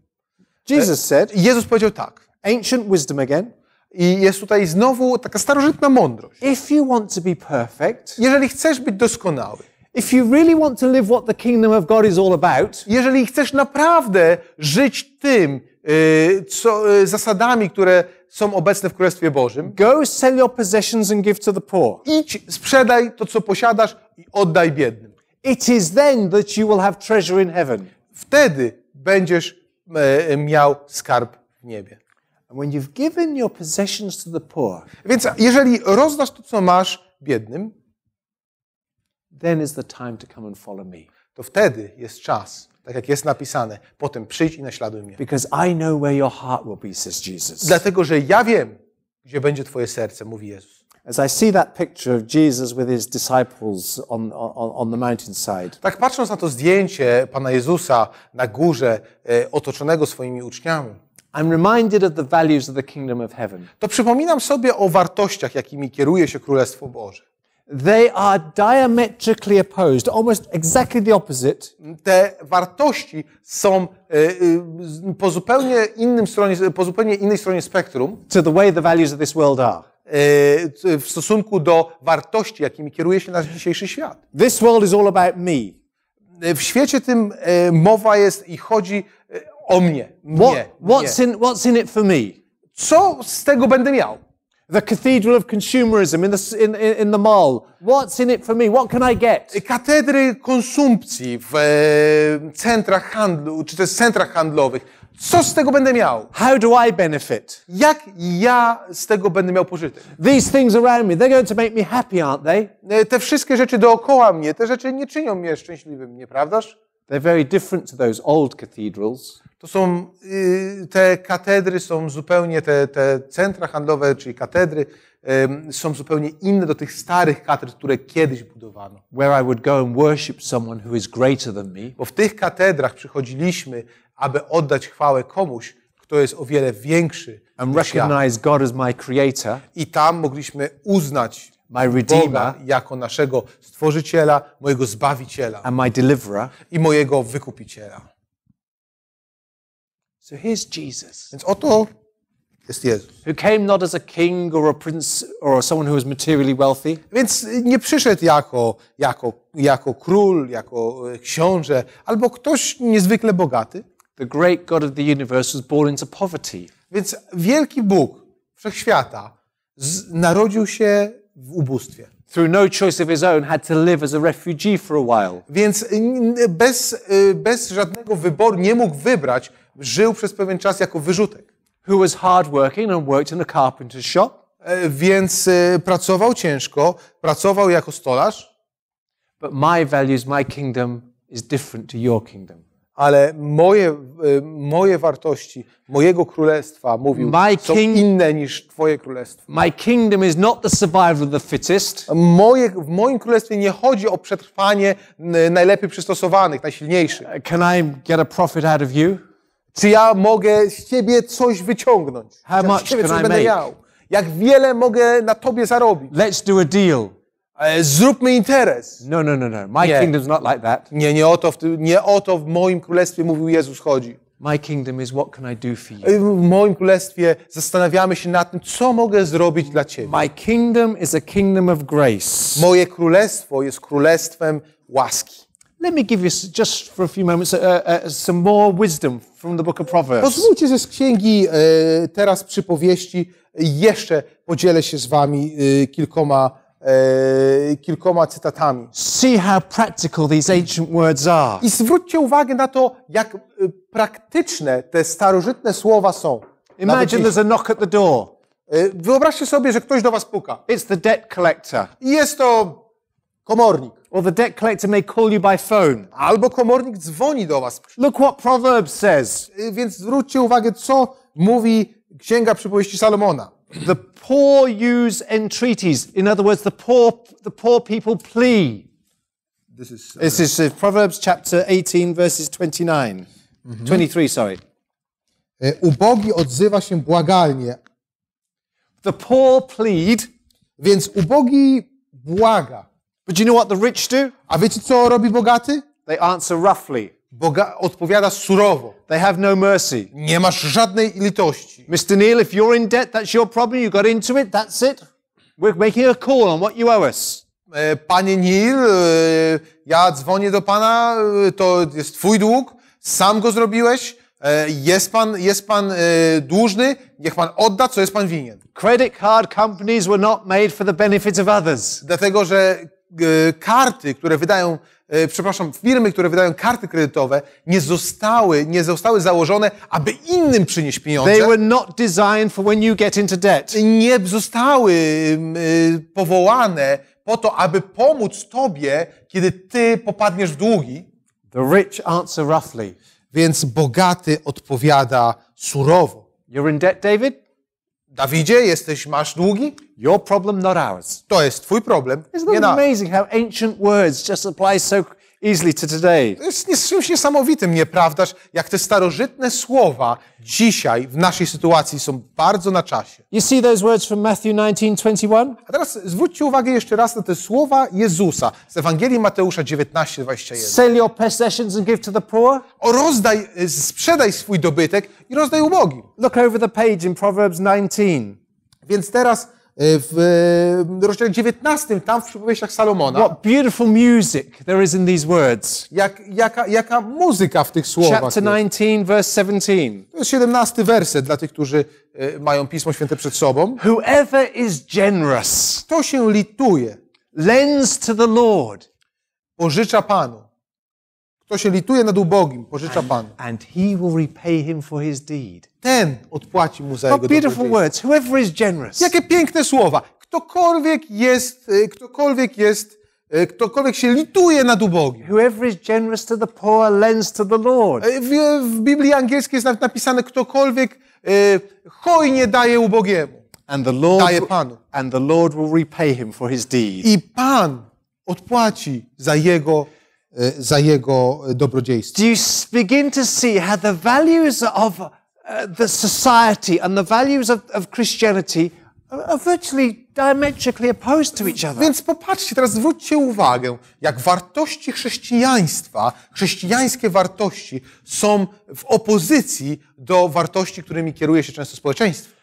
Jesus e, said, Jezus powiedział tak. Ancient wisdom again. I jest tutaj znowu taka starożytna mądrość. If you want to be perfect, jeżeli chcesz być doskonały, if you really want to live what the kingdom of God is all about, jeżeli chcesz naprawdę żyć tym, y, co, y, zasadami, które są obecne w Królestwie Bożym. Go sell your possessions and give to the poor. Idź, sprzedaj to, co posiadasz i oddaj biednym. It is then that you will have treasure in heaven. Wtedy będziesz e, miał skarb w niebie. Więc jeżeli rozdasz to, co masz biednym, then is the time to come and follow me. To wtedy jest czas, tak jak jest napisane, potem przyjdź i naśladuj mnie. Because I know where your heart will be, says Jesus. Dlatego, że ja wiem, gdzie będzie twoje serce, mówi Jezus. As I see that picture of Jesus with his disciples on, on, on the mountainside. Tak patrząc na to zdjęcie Pana Jezusa na górze, e, otoczonego swoimi uczniami. I'm reminded of the values of the kingdom of heaven. to przypominam sobie o wartościach, jakimi kieruje się Królestwo Boże. They are diametrically opposed, almost exactly the opposite. Te wartości są y, y, po zupełnie innym stronie, po zupełnie innej stronie spektrum. To the way the values of this world are. Y, w stosunku do wartości, jakimi kieruje się nasz dzisiejszy świat. This world is all about me. W świecie tym mowa jest i chodzi o mnie. mnie, what's, mnie. In, what's in it for me? Co z tego będę miał? The Cathedral of Consumerism in the, in, in the mall. What's in it for me? What can I get? Katedry konsumpcji w e, centrach handlu, czy też centrach handlowych. Co z tego będę miał? How do I benefit? Jak ja z tego będę miał pożytek? These things around me, they're going to make me happy, aren't they? E, te wszystkie rzeczy dookoła mnie, te rzeczy nie czynią mnie szczęśliwym, nieprawdaż? They're very different to those old cathedrals. To są, y, te katedry są zupełnie, te, te centra handlowe, czyli katedry, są zupełnie inne do tych starych katedr, które kiedyś budowano. Where I would go and worship someone who is greater than me. Bo w tych katedrach przychodziliśmy, aby oddać chwałę komuś, kto jest o wiele większy. And recognize God as my creator. I tam mogliśmy uznać my redeemer, Boga jako naszego stworzyciela, mojego zbawiciela and my deliverer. i mojego wykupiciela. So here's Jesus. Więc oto jest Jezus. Who came not as a king or a prince or someone who was materially wealthy. Więc nie przyszedł jako, jako, jako król, jako e, książę, albo ktoś niezwykle bogaty. The great God of the universe was born into poverty. Więc wielki Bóg wszechświata z, narodził się w ubóstwie. Through no choice of his own had to live as a refugee for a while. Więc bez, y, bez żadnego wyboru nie mógł wybrać żył przez pewien czas jako wyrzutek. Who was hardworking and worked in a carpenter's shop. E, więc e, pracował ciężko, pracował jako stolarz. But my values, my kingdom is different to your kingdom. Ale moje, e, moje wartości, mojego królestwa, mówił, my są king... inne niż twoje królestwo. My kingdom is not the survival of the fittest. Moje, w moim królestwie nie chodzi o przetrwanie najlepiej przystosowanych, najsilniejszych. Can I get a profit out of you? Czy ja mogę z Ciebie coś wyciągnąć? How much can coś I będę make? miał? Jak wiele mogę na Tobie zarobić? Let's do a deal. E, Zróbmy interes. No, no, no, no. My Nie. kingdom's not like that. Nie, nie o, to w, nie o to w moim królestwie, mówił Jezus, chodzi. My kingdom is what can I do for you? E, w moim królestwie zastanawiamy się nad tym, co mogę zrobić dla Ciebie. My kingdom is a kingdom of grace. Moje królestwo jest królestwem łaski. Let me give you just for a few moments uh, uh, some more wisdom from the book of Proverbs. Pozwólcie, że z księgi e, teraz przypowieści jeszcze podzielę się z wami e, kilkoma e, kilkoma cytatami. See how practical these ancient words are. I zwróćcie uwagę na to, jak e, praktyczne te starożytne słowa są. Imagine there's a knock at the door. E, wyobraźcie sobie, że ktoś do was puka. It's the debt collector. I jest to komornik. Or the debt collector may call you by phone. Albo komornik dzwoni do was. Look what Proverbs says. Więc zwróćcie uwagę, co mówi Księga Przypowieści Salomona. The poor use entreaties. In other words, the poor, the poor people plea. This is, uh... This is uh, Proverbs chapter 18, verses 29. Mm -hmm. 23, sorry. Ubogi odzywa się błagalnie. The poor plead. Więc ubogi błaga. But you know what the rich do? A wiecie co robi bogaty? They answer roughly. Boga odpowiada surowo. They have no mercy. Nie masz żadnej litości. Mr. Neil, if you're in debt, that's your problem. You got into it, that's it. We're making a call on what you owe us. E, panie Neil, e, ja dzwonię do pana, e, to jest twój dług, sam go zrobiłeś, jest pan, jest pan dłużny, niech pan odda, co jest pan winien. Credit card companies were not made for the benefit of others. Dlatego, że E, karty, które wydają, e, przepraszam, firmy, które wydają karty kredytowe, nie zostały, nie zostały założone, aby innym przynieść pieniądze. They were not designed for when you get into debt. Nie zostały e, powołane po to, aby pomóc tobie, kiedy ty popadniesz w długi. The rich answer roughly. Więc bogaty odpowiada surowo. You're in debt, David? Dawidzie, jesteś, masz długi? Your problem, not ours. To jest twój problem, Isn't nie amazing how ancient words just apply so easily to today. To jest czymś niesamowitym, nieprawdaż, jak te starożytne słowa dzisiaj w naszej sytuacji są bardzo na czasie. You see those words from Matthew 19:21? A teraz zwróćcie uwagę jeszcze raz na te słowa Jezusa z Ewangelii Mateusza 19:21. Sell your possessions and give to the poor. O rozdaj, y, sprzedaj swój dobytek i rozdaj ubogim. Look over the page in Proverbs 19. Więc teraz Y, w y, rozdziale 19, tam w przypowieściach Salomona. What beautiful music there is in these words. Jak, jaka, jaka muzyka w tych słowach. Chapter 19, verse 17. To jest 17 werset dla tych, którzy y, mają Pismo Święte przed sobą. Whoever is generous. Kto się lituje. Lends to the Lord. Pożycza Panu. Kto się lituje nad ubogim, pożycza Panu. And he will repay him for his deed. Ten odpłaci mu za How jego beautiful words. Whoever is generous. Jakie piękne słowa. Ktokolwiek jest, y, ktokolwiek jest, y, ktokolwiek się lituje nad ubogim. Whoever is generous to the poor lends to the Lord. Y, w, w Biblii angielskiej jest napisane ktokolwiek e, hojnie daje ubogiemu. And the Lord daje Panu. And the Lord will repay him for his deed. I Pan odpłaci za jego E, za jego e, dobrodziejstwo. Do you begin to see how the values of e, the society and the values of, Christianity are virtually diametrically opposed to each other. Więc popatrzcie, teraz zwróćcie uwagę, jak wartości chrześcijaństwa, chrześcijańskie wartości są w opozycji do wartości, którymi kieruje się często społeczeństwo.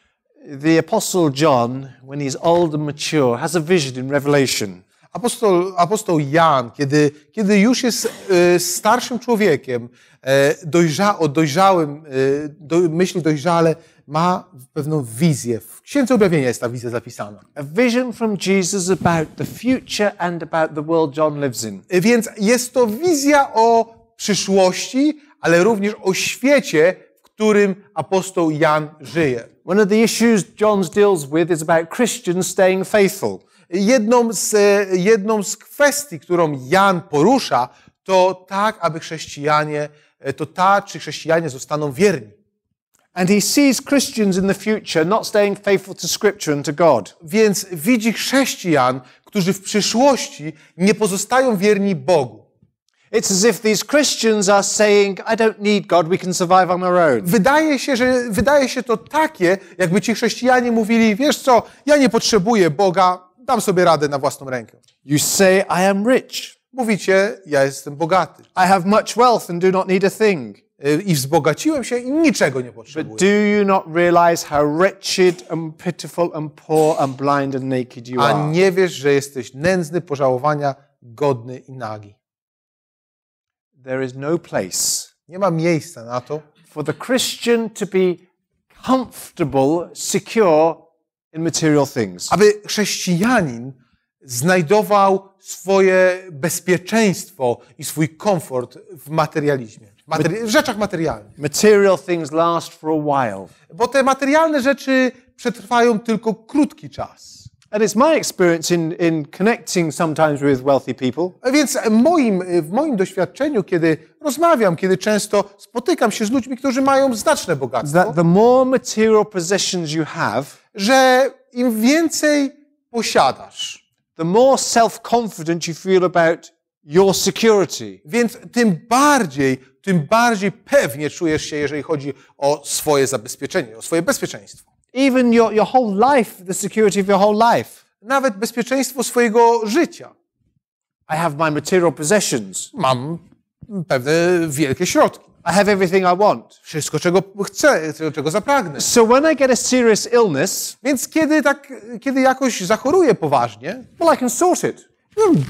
The apostle John, when he's old and mature, has a vision in Revelation. Apostol, apostoł Jan, kiedy, kiedy już jest e, starszym człowiekiem, e, dojrza, o dojrzałym, e, do, myśli dojrzale, ma pewną wizję. W Księdze Objawienia jest ta wizja zapisana. A vision from Jesus about the future and about the world John lives in. Więc jest to wizja o przyszłości, ale również o świecie, w którym apostoł Jan żyje. One of the issues John deals with is about Christians staying faithful jedną z, e, jedną z kwestii, którą Jan porusza, to tak, aby chrześcijanie, e, to ta, czy chrześcijanie zostaną wierni. And he sees Christians in the future not staying faithful to scripture and to God. Więc widzi chrześcijan, którzy w przyszłości nie pozostają wierni Bogu. It's as if these Christians are saying, I don't need God, we can survive on our own. Wydaje się, że wydaje się to takie, jakby ci chrześcijanie mówili, wiesz co, ja nie potrzebuję Boga, dam sobie radę na własną rękę. You say I am rich. Mówicie, ja jestem bogaty. I have much wealth and do not need a thing. Y, I wzbogaciłem się i niczego nie potrzebuję. But do you not realize how wretched and pitiful and poor and blind and naked you are? A nie wiesz, że jesteś nędzny, pożałowania, godny i nagi. There is no place. Nie ma miejsca na to. For the Christian to be comfortable, secure aby chrześcijanin znajdował swoje bezpieczeństwo i swój komfort w materializmie, materi w rzeczach materialnych. Material things last for a while. Bo te materialne rzeczy przetrwają tylko krótki czas. And it's my experience in, in connecting sometimes with wealthy people. Więc moim, w moim doświadczeniu, kiedy rozmawiam, kiedy często spotykam się z ludźmi, którzy mają znaczne bogactwo, that the more material possessions you have, że im więcej posiadasz, the more self-confident you feel about your security. Więc tym bardziej, tym bardziej pewnie czujesz się, jeżeli chodzi o swoje zabezpieczenie, o swoje bezpieczeństwo. Even your, your whole life, the security of your whole life. Nawet bezpieczeństwo swojego życia. I have my material possessions. Mam pewne wielkie środki. I have everything I want. Wszystko, czego chcę, czego zapragnę. So when I get a serious illness, więc kiedy tak, kiedy jakoś zachoruję poważnie, well, I can sort it. Hmm.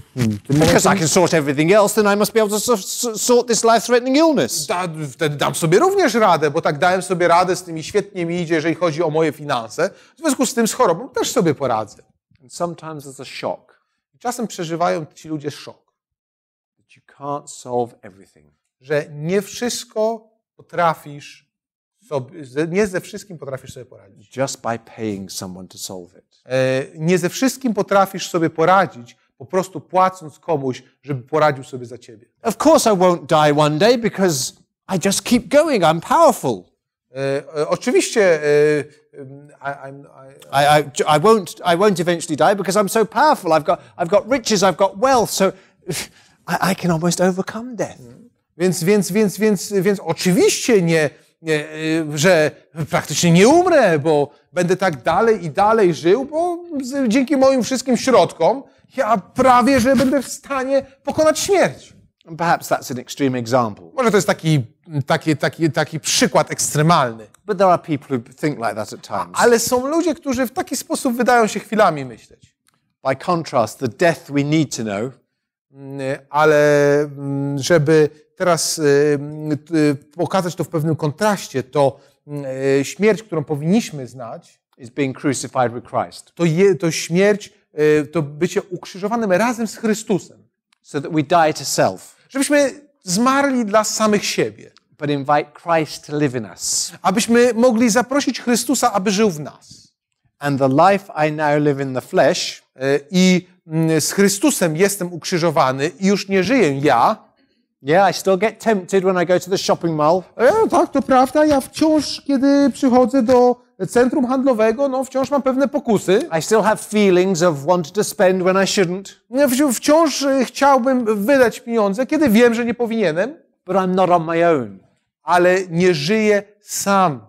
Because I can sort everything else, then I must be able to sort this life-threatening illness. Da, wtedy dam sobie również radę, bo tak dałem sobie radę z tymi, świetnie mi idzie, jeżeli chodzi o moje finanse. W związku z tym z chorobą też sobie poradzę. And sometimes it's a shock. czasem przeżywają ci ludzie szok. But you can't solve everything że nie wszystko potrafisz sobie, nie ze wszystkim potrafisz sobie poradzić. Just by paying someone to solve it. E, nie ze wszystkim potrafisz sobie poradzić, po prostu płacąc komuś, żeby poradził sobie za ciebie. Of course I won't die one day because I just keep going. I'm powerful. E, e, oczywiście I, I, I, I, won't, I won't eventually die because I'm so powerful. I've got, I've got riches, I've got wealth, so (laughs) I, I can almost overcome death. Mm. Więc, więc, więc, więc, więc oczywiście nie, nie, y, że praktycznie nie umrę, bo będę tak dalej i dalej żył, bo dzięki moim wszystkim środkom ja prawie, że będę w stanie pokonać śmierć. perhaps that's an extreme example. Może to jest taki, taki, taki, taki przykład ekstremalny. But there are people who think like that at times. Ale są ludzie, którzy w taki sposób wydają się chwilami myśleć. By contrast, the death we need to know Mm, ale mm, żeby teraz y, y, y, pokazać to w pewnym kontraście, to mm, śmierć, którą powinniśmy znać, is being crucified with Christ. To, je, to śmierć, to bycie ukrzyżowanym razem z Chrystusem. So that we die to self. Żebyśmy zmarli dla samych siebie. But invite Christ to live in us. Abyśmy mogli zaprosić Chrystusa, aby żył w nas. And the life I now live in the flesh i Mm, z Chrystusem jestem ukrzyżowany i już nie żyję ja. Yeah, I still get tempted when I go to the shopping mall. E, tak, to prawda. Ja wciąż, kiedy przychodzę do centrum handlowego, no wciąż mam pewne pokusy. I still have feelings of wanting to spend when I shouldn't. Ja wciąż e, chciałbym wydać pieniądze, kiedy wiem, że nie powinienem. But I'm not on my own. Ale nie żyję sam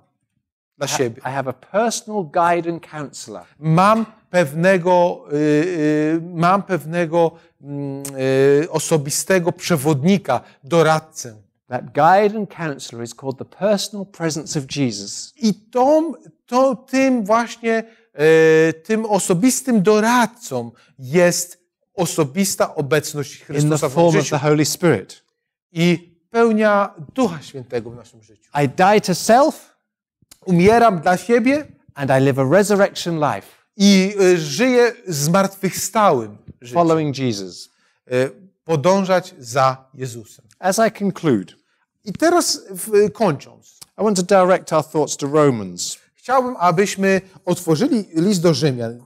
dla siebie. I have a personal guide and counselor. Mam pewnego, y, y, mam pewnego mm, y, osobistego przewodnika, doradcę. That guide and counselor is called the personal presence of Jesus. I tą, to, tym właśnie, tym osobistym doradcą jest osobista obecność Chrystusa In the form of the Holy Spirit. I pełnia Ducha Świętego w naszym życiu. I die to self, umieram dla siebie, and I live a resurrection life i e, żyje zmartwychwstałym życiem. Following Jesus. E, podążać za Jezusem. As I conclude. I teraz e, kończąc. I want to direct our thoughts to Romans. Chciałbym, abyśmy otworzyli list do Rzymian.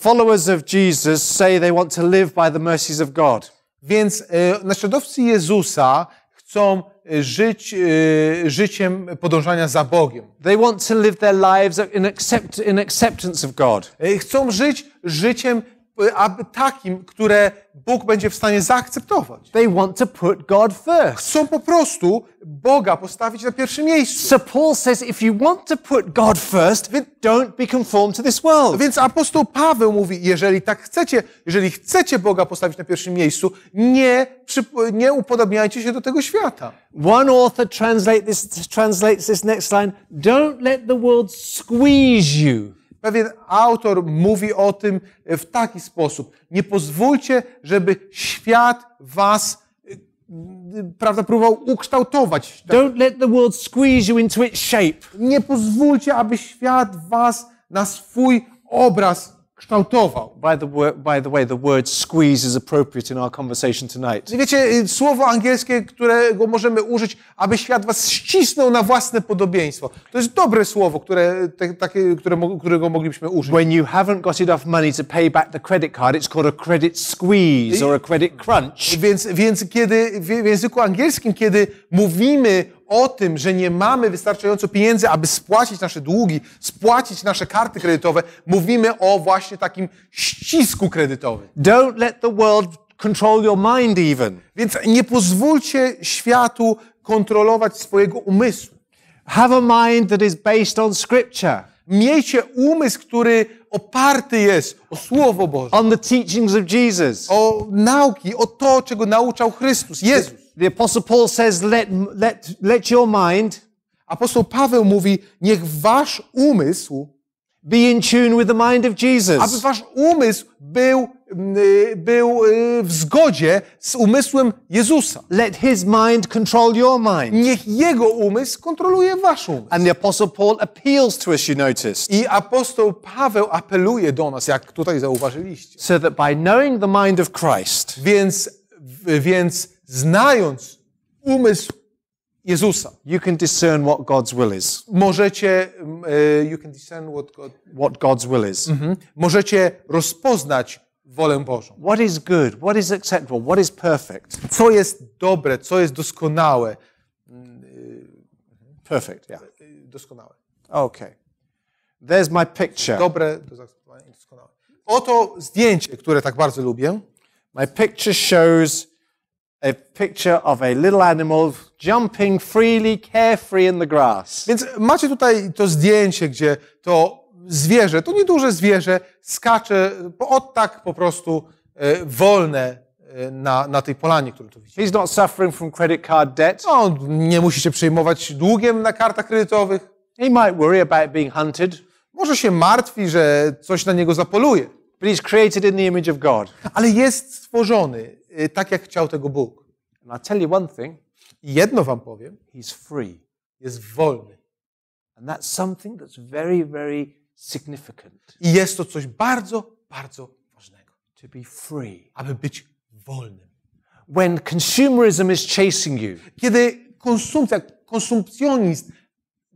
Followers of Jesus say they want to live by the mercies of God. Więc e, naśladowcy Jezusa chcą żyć, y, życiem podążania za Bogiem. They want to live their lives in, accept, in acceptance of God. Y, chcą żyć życiem Y, aby takim, które Bóg będzie w stanie zaakceptować. They want to put God first. Chcą po prostu Boga postawić na pierwszym miejscu. So Paul says if you want to put God first, don't be conformed to this world. Więc apostoł Paweł mówi, jeżeli tak chcecie, jeżeli chcecie Boga postawić na pierwszym miejscu, nie, nie upodobniajcie się do tego świata. One author translate this, translates this next line, don't let the world squeeze you. Pewien autor mówi o tym e, w taki sposób. Nie pozwólcie, żeby świat was e, prawda, próbował ukształtować. Don't let the world squeeze you into its shape. Nie pozwólcie, aby świat was na swój obraz kształtował. By the, by the way, the word squeeze is appropriate in our conversation tonight. Wiecie, y, słowo angielskie, którego możemy użyć, aby świat was ścisnął na własne podobieństwo. To jest dobre słowo, które, te, takie, które, którego moglibyśmy użyć. When you haven't got enough money to pay back the credit card, it's called a credit squeeze or a credit crunch. Więc, więc kiedy w, w języku angielskim, kiedy mówimy o tym, że nie mamy wystarczająco pieniędzy, aby spłacić nasze długi, spłacić nasze karty kredytowe, mówimy o właśnie takim ścisku kredytowym. Don't let the world control your mind even. Więc nie pozwólcie światu kontrolować swojego umysłu. Have a mind that is based on scripture. Miejcie umysł, który oparty jest o Słowo Boże. On the teachings of Jesus. O nauki, o to, czego nauczał Chrystus, Jezus. The apostle Paul says, let, let, let your mind Apostoł Paweł mówi, niech wasz umysł be in tune with the mind of Jesus. Aby wasz umysł był, był y, w zgodzie z umysłem Jezusa. Let his mind control your mind. Niech jego umysł kontroluje wasz umysł. And the apostle Paul appeals to us, you noticed. I apostoł Paweł apeluje do nas, jak tutaj zauważyliście. So that by knowing the mind of Christ. Więc, więc Znając umysł Jezusa, you can discern what God's will is. Możecie uh, you can discern what, God, what God's will is. Mhm. Możecie rozpoznać wolę Bożą. What is good, what is acceptable, what is perfect. Co jest dobre, co jest doskonałe. Mm, e, perfect, yeah. E, doskonałe. Okay. There's my picture. Dobre, doskonałe. Oto zdjęcie, które tak bardzo lubię. My picture shows a picture of a little animal jumping freely, carefree in the grass. Więc macie tutaj to zdjęcie, gdzie to zwierzę, to nieduże zwierzę, skacze od tak po prostu e, wolne e, na, na tej polanie, którą tu widzicie. He's not suffering from credit card debt. On no, nie musi się przejmować długiem na kartach kredytowych. He might worry about being hunted, Może się martwi, że coś na niego zapoluje, but he's created in the image of God. ale jest stworzony Y, tak, jak chciał tego Bóg. And I tell you one thing. I jedno wam powiem. He's free. Jest wolny. And that's something that's very, very significant. I jest to coś bardzo, bardzo ważnego. To be free. Aby być wolnym. When consumerism is chasing you. Kiedy konsumpcja, konsumpcjonizm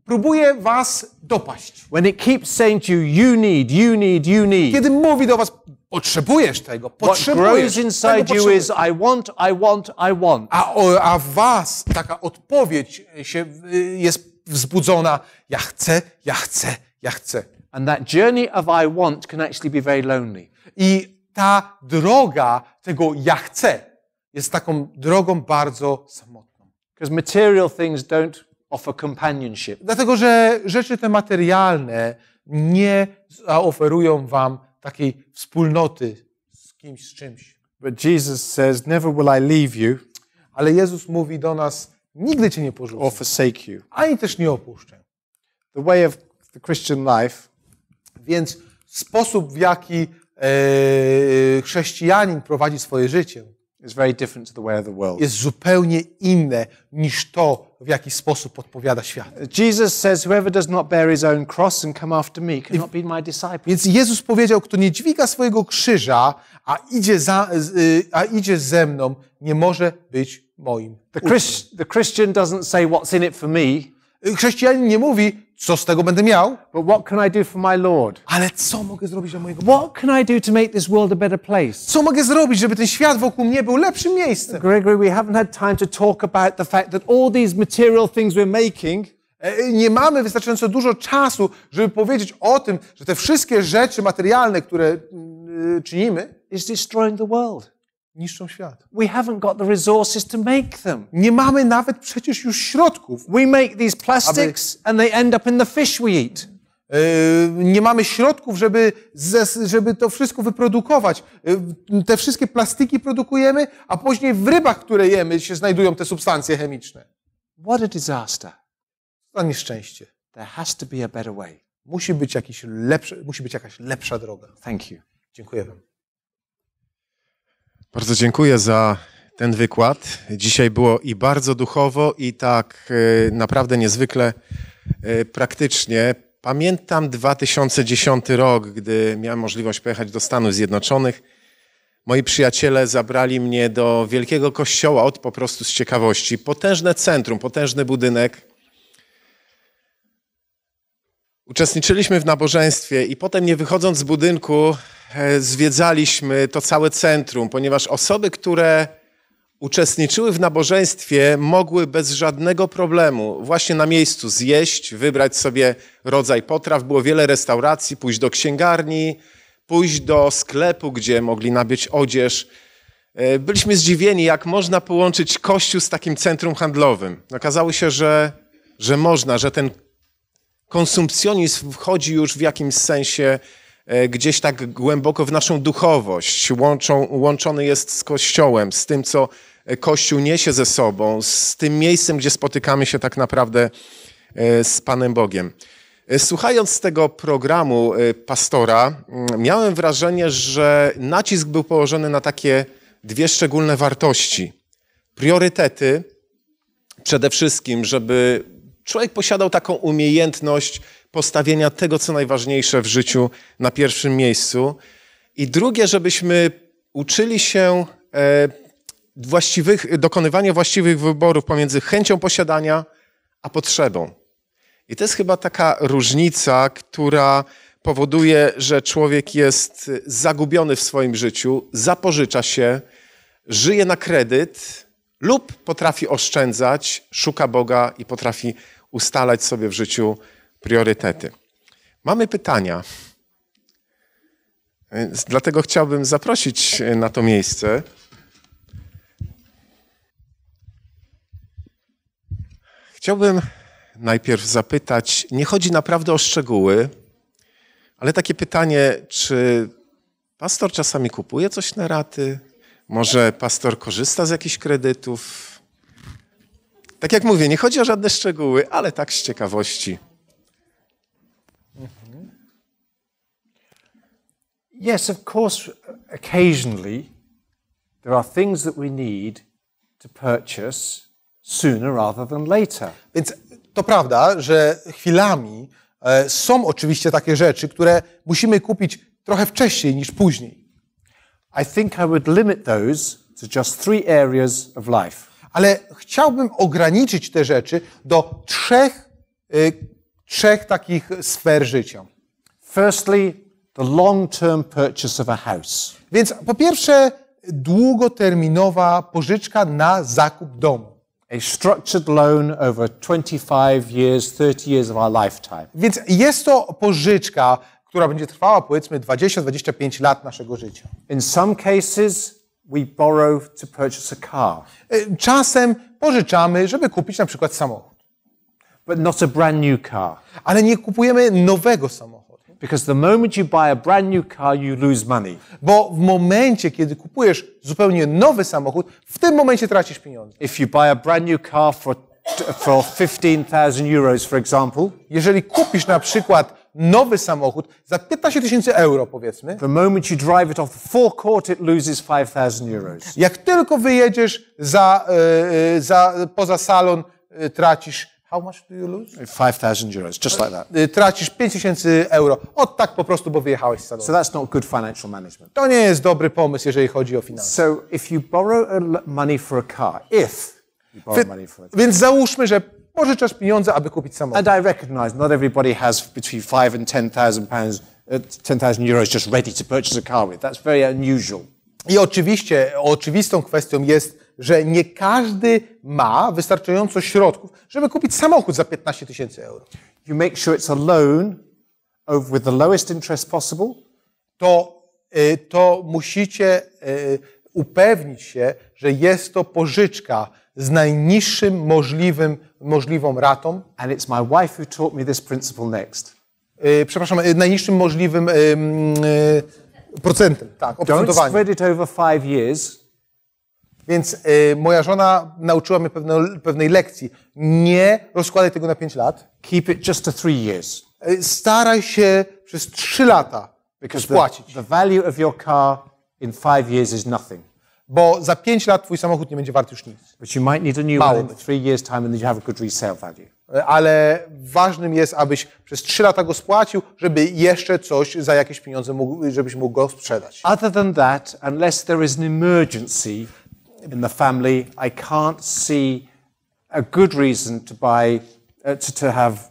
próbuje was dopaść. When it keeps saying to you, you need, you need, you need. Kiedy mówi do was, Potrzebujesz tego, potrzebujesz. Tego potrzebujesz. I want, I want, I want. A, a w was taka odpowiedź e, się, e, jest wzbudzona. Ja chcę, ja chcę, ja chcę. And that journey of I want can actually be very lonely. I ta droga tego ja chcę jest taką drogą bardzo samotną. Because material things don't offer companionship. Dlatego, że rzeczy te materialne nie oferują wam takiej wspólnoty z kimś, z czymś. But Jesus says, never will I leave you. Ale Jezus mówi do nas, nigdy cię nie porzucę. Or forsake you. Ani też nie opuszczę. The way of the Christian life. Więc sposób, w jaki e, chrześcijanin prowadzi swoje życie. Jest zupełnie inne niż to, w jaki sposób podpowiada świat. Jesus says, whoever does not bear his own cross and come after me cannot be my disciple. Więc Jezus powiedział, kto nie dźwiga swojego krzyża, a idzie, za, y, a idzie ze mną, nie może być moim. The, Christ, the Christian doesn't say what's in it for me. Y, chrześcijanin nie mówi, co z tego będę miał. But what can I do for my Lord? Ale co mogę zrobić dla mojego What can I do to make this world a better place? Co mogę zrobić, żeby ten świat wokół mnie był lepszym miejscem? Gregory, we haven't had time to talk about the fact that all these material things we're making e, e, nie mamy wystarczająco dużo czasu, żeby powiedzieć o tym, że te wszystkie rzeczy materialne, które mm, y, czynimy, is destroying the world niszczą świat. We haven't got the resources to make them. Nie mamy nawet przecież już środków. We make these plastics aby... and they end up in the fish we eat. E, nie mamy środków, żeby, żeby to wszystko wyprodukować. E, te wszystkie plastiki produkujemy, a później w rybach, które jemy, się znajdują te substancje chemiczne. What a disaster. To nieszczęście. There has to be a better way. Musi być, jakiś lepszy, musi być jakaś lepsza droga. Thank you. Dziękuję wam. Bardzo dziękuję za ten wykład. Dzisiaj było i bardzo duchowo, i tak e, naprawdę niezwykle e, praktycznie. Pamiętam 2010 rok, gdy miałem możliwość pojechać do Stanów Zjednoczonych. Moi przyjaciele zabrali mnie do wielkiego kościoła od po prostu z ciekawości. Potężne centrum, potężny budynek. Uczestniczyliśmy w nabożeństwie i potem nie wychodząc z budynku E, zwiedzaliśmy to całe centrum, ponieważ osoby, które uczestniczyły w nabożeństwie, mogły bez żadnego problemu właśnie na miejscu zjeść, wybrać sobie rodzaj potraw. Było wiele restauracji, pójść do księgarni, pójść do sklepu, gdzie mogli nabyć odzież. E, byliśmy zdziwieni, jak można połączyć kościół z takim centrum handlowym. Okazało się, że, że można, że ten konsumpcjonizm wchodzi już w jakimś sensie E, gdzieś tak głęboko w naszą duchowość, łączą, łączony jest z Kościołem, z tym, co e, Kościół niesie ze sobą, z tym miejscem, gdzie spotykamy się tak naprawdę e, z Panem Bogiem. Słuchając tego programu pastora, mm, miałem wrażenie, że nacisk był położony na takie dwie szczególne wartości. Priorytety, przede wszystkim, żeby człowiek posiadał taką umiejętność postawienia tego, co najważniejsze w życiu na pierwszym miejscu. I drugie, żebyśmy uczyli się e, właściwych, dokonywania właściwych wyborów pomiędzy chęcią posiadania a potrzebą. I to jest chyba taka różnica, która powoduje, że człowiek jest zagubiony w swoim życiu, zapożycza się, żyje na kredyt lub potrafi oszczędzać, szuka Boga i potrafi ustalać sobie w życiu priorytety. Mamy pytania. Dlatego chciałbym zaprosić e, na to miejsce. Chciałbym najpierw zapytać, nie chodzi naprawdę o szczegóły, ale takie pytanie, czy pastor czasami kupuje coś na raty? Może pastor korzysta z jakichś kredytów? Tak jak mówię, nie chodzi o żadne szczegóły, ale tak z ciekawości. yes, of course, occasionally there are things that we need to purchase sooner rather than later. Więc to prawda, że chwilami e, są oczywiście takie rzeczy, które musimy kupić trochę wcześniej niż później. I think I would limit those to just three areas of life. Ale chciałbym ograniczyć te rzeczy do trzech, e, trzech takich sfer życia. Firstly, the long-term purchase of a house. Więc po pierwsze długoterminowa pożyczka na zakup domu. A structured loan over 25 years, 30 years of our lifetime. Więc jest to pożyczka, która będzie trwała powiedzmy 20-25 lat naszego życia. In some cases we borrow to purchase a car. E, czasem pożyczamy, żeby kupić na przykład samochód. But not a brand new car. Ale nie kupujemy nowego samochodu. Because the moment you buy a brand new car, you lose money. Bo w momencie, kiedy kupujesz zupełnie nowy samochód, w tym momencie tracisz pieniądze. If you buy a brand new car for for 15,000 euros, for example. Jeżeli kupisz na przykład nowy samochód za 15 tysięcy euro, powiedzmy. The moment you drive it off the forecourt, it loses 5,000 euros. Jak tylko wyjedziesz za, e, e, za, poza salon, e, tracisz How much do you lose? 5,000 euros, just like that. Y, tracisz 5000 euro. Od tak po prostu, bo wyjechałeś z samochodu. So that's not good financial management. To nie jest dobry pomysł, jeżeli chodzi o finanse. So if you borrow money for a car, if you borrow money for a car. Więc załóżmy, że pożyczasz pieniądze, aby kupić samochód. And I recognize not everybody has between 5 and 10,000 pounds, 10,000 uh, euros just ready to purchase a car with. That's very unusual. I oczywiście, oczywistą kwestią jest że nie każdy ma wystarczająco środków, żeby kupić samochód za 15 tysięcy euro. You make sure it's a loan with the lowest interest possible. To, y, to musicie y, upewnić się, że jest to pożyczka z najniższym możliwym, możliwą ratą. And it's my wife who taught me this principle next. Y, przepraszam, najniższym możliwym procentem, tak, Don't spread it over five years. Więc y, moja żona nauczyła mnie pewne, pewnej lekcji. Nie rozkładaj tego na pięć lat. Keep it just to three years. Y, staraj się przez trzy lata Because spłacić. The, the value of your car in five years is nothing. Bo za pięć lat twój samochód nie będzie wart już nic. But you might need a new one in three years time and then you have a good resale value. Y, ale ważnym jest, abyś przez trzy lata go spłacił, żeby jeszcze coś za jakieś pieniądze mógł, żebyś mógł go sprzedać. Other than that, unless there is an emergency, in the family. I can't see a good reason to buy, uh, to, to have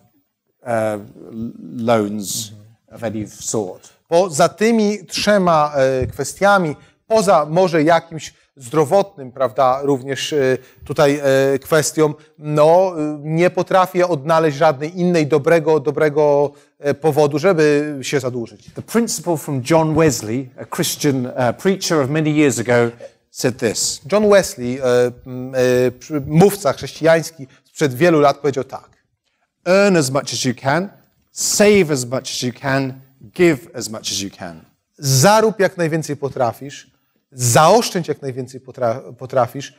uh, loans mhm. of any sort. Poza tymi trzema e, kwestiami, poza może jakimś zdrowotnym, prawda, również e, tutaj e, kwestią, no e, nie potrafię odnaleźć żadnej innej dobrego, dobrego e, powodu, żeby się zadłużyć. The principle from John Wesley, a Christian uh, preacher of many years ago, this. John Wesley, e, e, mówca chrześcijański sprzed wielu lat powiedział tak. Earn as much as you can, save as much as you can, give as much as you can. Zarób jak najwięcej potrafisz, zaoszczędź jak najwięcej potrafisz,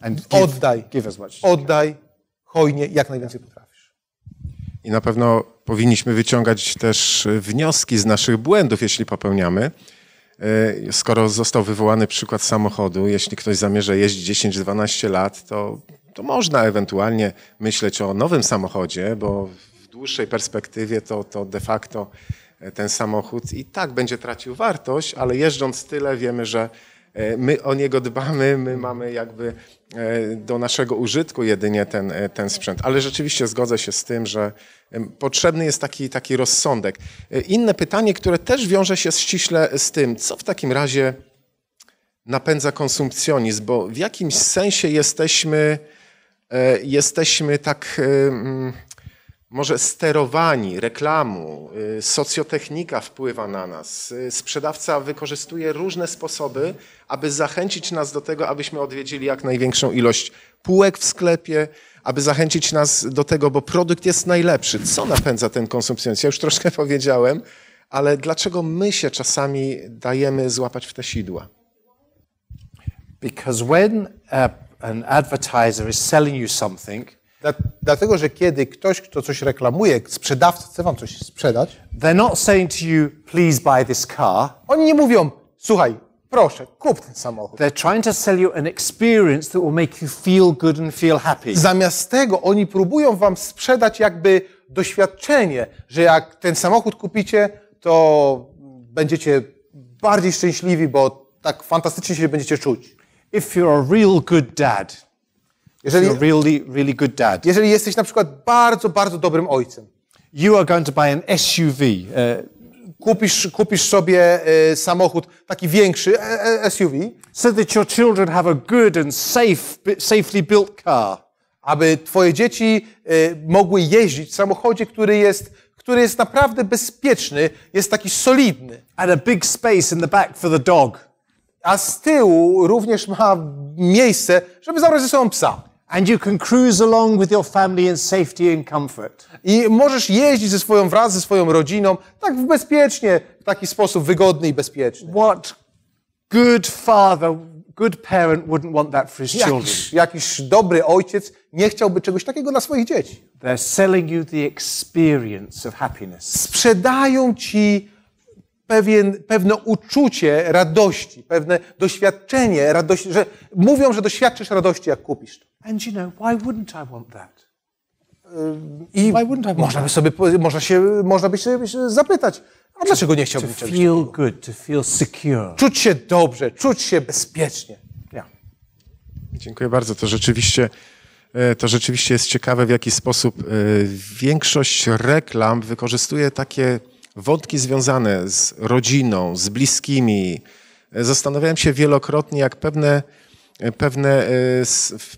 And give, oddaj, give as much as oddaj hojnie jak najwięcej potrafisz. I na pewno powinniśmy wyciągać też wnioski z naszych błędów, jeśli popełniamy. E, skoro został wywołany przykład samochodu, jeśli ktoś zamierza jeździć 10-12 lat, to, to można ewentualnie myśleć o nowym samochodzie, bo w dłuższej perspektywie to, to de facto e, ten samochód i tak będzie tracił wartość, ale jeżdżąc tyle wiemy, że E, my o niego dbamy, my mamy jakby e, do naszego użytku jedynie ten, e, ten sprzęt. Ale rzeczywiście zgodzę się z tym, że potrzebny jest taki, taki rozsądek. Inne pytanie, które też wiąże się ściśle z tym, co w takim razie napędza konsumpcjonizm, bo w jakimś sensie jesteśmy, jesteśmy tak mm, może sterowani reklamą, y, socjotechnika wpływa na nas. Y, sprzedawca wykorzystuje różne sposoby, aby zachęcić nas do tego, abyśmy odwiedzili jak największą ilość półek w sklepie, aby zachęcić nas do tego, bo produkt jest najlepszy. Co napędza ten konsumpcjonizm? Ja już troszkę (laughs) powiedziałem, ale dlaczego my się czasami dajemy złapać w te sidła? Because when a, an advertiser is selling you something, Dlatego, że kiedy ktoś, kto coś reklamuje, sprzedawca chce wam coś sprzedać, they're not saying to you, please buy this car. Oni nie mówią, słuchaj, proszę, kup ten samochód. They're trying to sell you an experience that will make you feel good and feel happy. Zamiast tego oni próbują wam sprzedać jakby doświadczenie, że jak ten samochód kupicie, to będziecie bardziej szczęśliwi, bo tak fantastycznie się będziecie czuć. If you're a real good dad, jeżeli, so really, really good dad. jeżeli jesteś na przykład bardzo, bardzo dobrym ojcem. You are going to buy an SUV. Uh, e, kupisz, kupisz sobie e, samochód taki większy e, e SUV, so that your children have a good and safe, safely built car. Aby twoje dzieci e, mogły jeździć w samochodzie, który jest, który jest naprawdę bezpieczny, jest taki solidny. And a big space in the back for the dog. A z tyłu również ma miejsce, żeby zabrać ze sobą psa. And you can cruise along with your family in safety and comfort. I możesz jeździć ze swoją wraz ze swoją rodziną tak w bezpiecznie, w taki sposób wygodny i bezpieczny. What good father, good parent wouldn't want that for his jakiś, children. Jakiś dobry ojciec nie chciałby czegoś takiego dla swoich dzieci. They're selling you the experience of happiness. Sprzedają ci pewien, pewne uczucie radości, pewne doświadczenie radości, że mówią, że doświadczysz radości, jak kupisz to. And you know, why wouldn't I want that? I why wouldn't I można by sobie, można się, można by się zapytać, a dlaczego nie chciałbym to czegoś feel good, to feel secure. Czuć się dobrze, czuć się bezpiecznie. Dziękuję bardzo. To rzeczywiście e, to rzeczywiście jest ciekawe, w jaki sposób e, większość reklam wykorzystuje takie wątki związane z rodziną, z bliskimi. Zastanawiałem się wielokrotnie, jak pewne, pewne, e,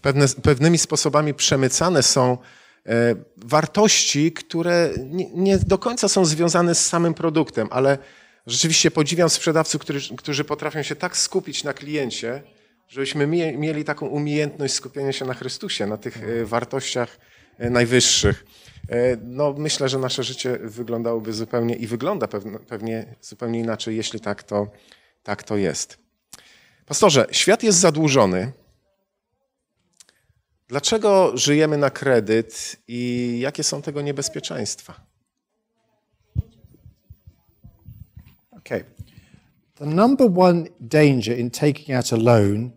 pewne pewnymi sposobami przemycane są e, wartości, które nie, nie do końca są związane z samym produktem, ale rzeczywiście podziwiam sprzedawców, którzy, którzy potrafią się tak skupić na kliencie, żebyśmy mieli taką umiejętność skupienia się na Chrystusie, na tych e, wartościach najwyższych. E, no myślę, że nasze życie wyglądałoby zupełnie i wygląda pewnie zupełnie inaczej, jeśli tak to, tak to jest. Pastorze, świat jest zadłużony. Dlaczego żyjemy na kredyt i jakie są tego niebezpieczeństwa? Okay. The number one danger in taking out a loan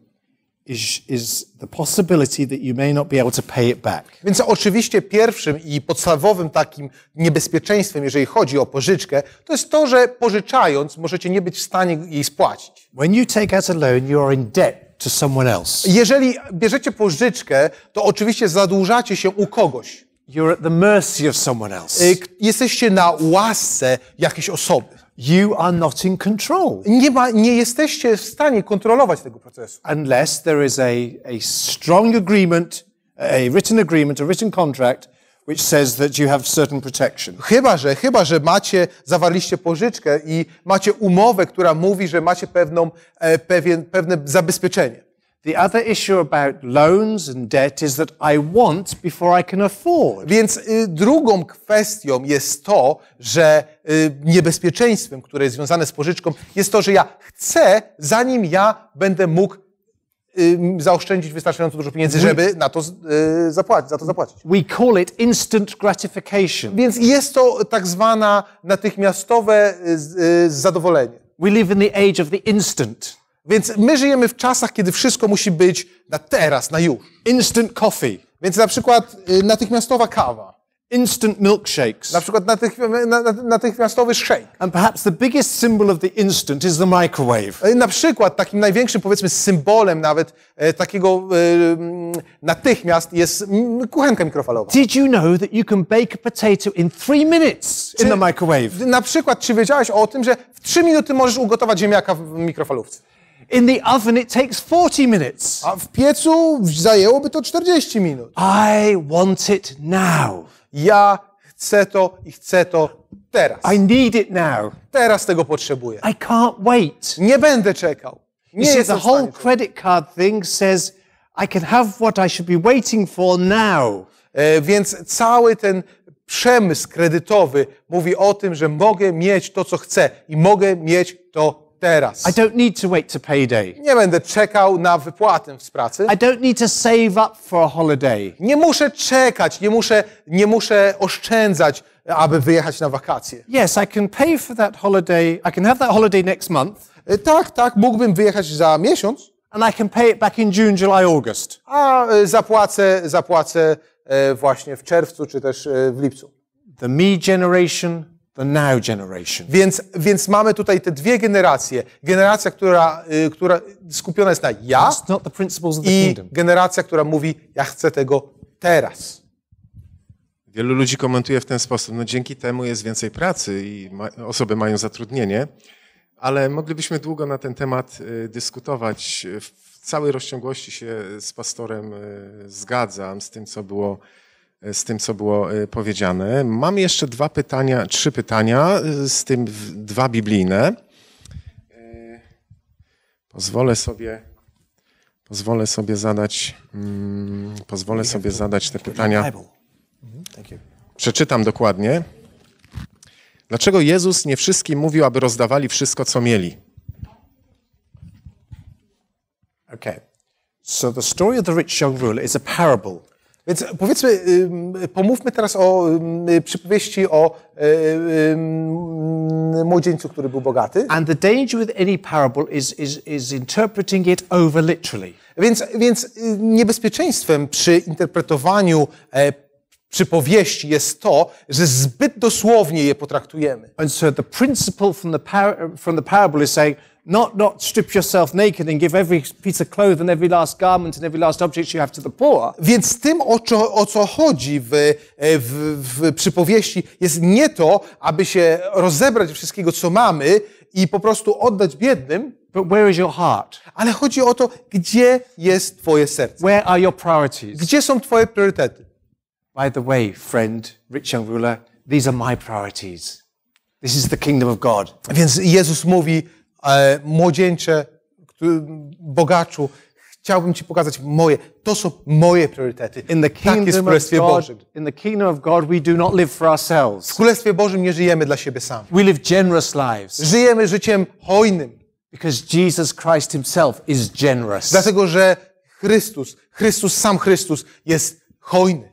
Is, is the possibility that you may not be able to pay it back. Więc oczywiście pierwszym i podstawowym takim niebezpieczeństwem, jeżeli chodzi o pożyczkę, to jest to, że pożyczając możecie nie być w stanie jej spłacić. When you take out a loan, you are in debt to someone else. Jeżeli bierzecie pożyczkę, to oczywiście zadłużacie się u kogoś. You're at the mercy of someone else. Y, jesteście na łasce jakiejś osoby. You are not in control. Nie, ma, nie jesteście w stanie kontrolować tego procesu. Unless there is a, a strong agreement, a written agreement, a written contract which says that you have certain protection. Chyba że, chyba że macie zawarliście pożyczkę i macie umowę, która mówi, że macie pewną e, pewien, pewne zabezpieczenie. The other issue about loans and debt is that I want before I can afford. Więc y, drugą kwestią jest to, że y, niebezpieczeństwem, które jest związane z pożyczką, jest to, że ja chcę, zanim ja będę mógł y, zaoszczędzić wystarczająco dużo pieniędzy, żeby na to y, zapłacić, za to zapłacić. We call it instant gratification. Więc jest to tak zwana natychmiastowe y, zadowolenie. We live in the age of the instant. Więc my żyjemy w czasach, kiedy wszystko musi być na teraz, na już. Instant coffee. Więc na przykład y, natychmiastowa kawa. Instant milkshakes. Na przykład natychmiastowy shake. And perhaps the biggest symbol of the instant is the microwave. Y, na przykład takim największym, powiedzmy, symbolem nawet e, takiego e, natychmiast jest mm, kuchenka mikrofalowa. Did you know that you can bake a potato in three minutes in the microwave? Na przykład, czy wiedziałeś o tym, że w 3 minuty możesz ugotować ziemniaka w mikrofalówce? In the oven it takes 40 minutes. A w piecu zajęłoby to 40 minut. I want it now. Ja chcę to i chcę to teraz. I need it now. Teraz tego potrzebuję. I can't wait. Nie będę czekał. Nie see, the whole credit card thing says I can have what I should be waiting for now. E, więc cały ten przemysł kredytowy mówi o tym, że mogę mieć to, co chcę i mogę mieć to teraz. I don't need to wait to payday. Nie będę czekał na wypłatę z pracy. I don't need to save up for a holiday. Nie muszę czekać, nie muszę, nie muszę oszczędzać, aby wyjechać na wakacje. Yes, I can pay for that holiday. I can have that holiday next month. E, tak, tak, mógłbym wyjechać za miesiąc. And I can pay it back in June, July, August. A e, zapłacę, zapłacę e, właśnie w czerwcu czy też w lipcu. The me generation więc, więc mamy tutaj te dwie generacje. Generacja, która, y, która skupiona jest na ja i generacja, która mówi, ja chcę tego teraz. Wielu ludzi komentuje w ten sposób, no dzięki temu jest więcej pracy i ma, osoby mają zatrudnienie, ale moglibyśmy długo na ten temat y, dyskutować. W całej rozciągłości się z pastorem y, zgadzam, z tym, co było E, z tym, co było e, powiedziane. Mam jeszcze dwa pytania, trzy pytania, e, z tym dwa biblijne. Pozwolę sobie, pozwolę sobie zadać, mm, pozwolę sobie zadać te pytania. Mhm, Przeczytam dokładnie. Dlaczego Jezus nie wszystkim mówił, aby rozdawali wszystko, co mieli? Okay. So the story of the rich young ruler is a parable więc powiedzmy, pomówmy teraz o przypowieści o e, młodzieńcu, który był bogaty. And the danger with any parable is, is, is interpreting it over literally. Więc, więc y, niebezpieczeństwem przy interpretowaniu e, przypowieści jest to, że zbyt dosłownie je potraktujemy. And so the principle from the, par from the parable is saying, not, not strip yourself naked and give every piece of cloth and every last garment and every last object you have to the poor. Więc tym, o co, o co chodzi w, e, w, w przypowieści, jest nie to, aby się rozebrać wszystkiego, co mamy i po prostu oddać biednym, But where is your heart? Ale chodzi o to, gdzie jest twoje serce. Where are your priorities? Gdzie są twoje priorytety? By the way, friend, rich young ruler, these are my priorities. This is the kingdom of God. Więc Jezus mówi, E, młodzieńcze, bogaczu, chciałbym Ci pokazać moje. To są moje priorytety. In the tak jest w Królestwie Bożym. In the kingdom of God we do not live for ourselves. W Królestwie Bożym nie żyjemy dla siebie sami. We live generous lives. Żyjemy życiem hojnym. Because Jesus Christ himself is generous. Dlatego, że Chrystus, Chrystus sam Chrystus jest hojny.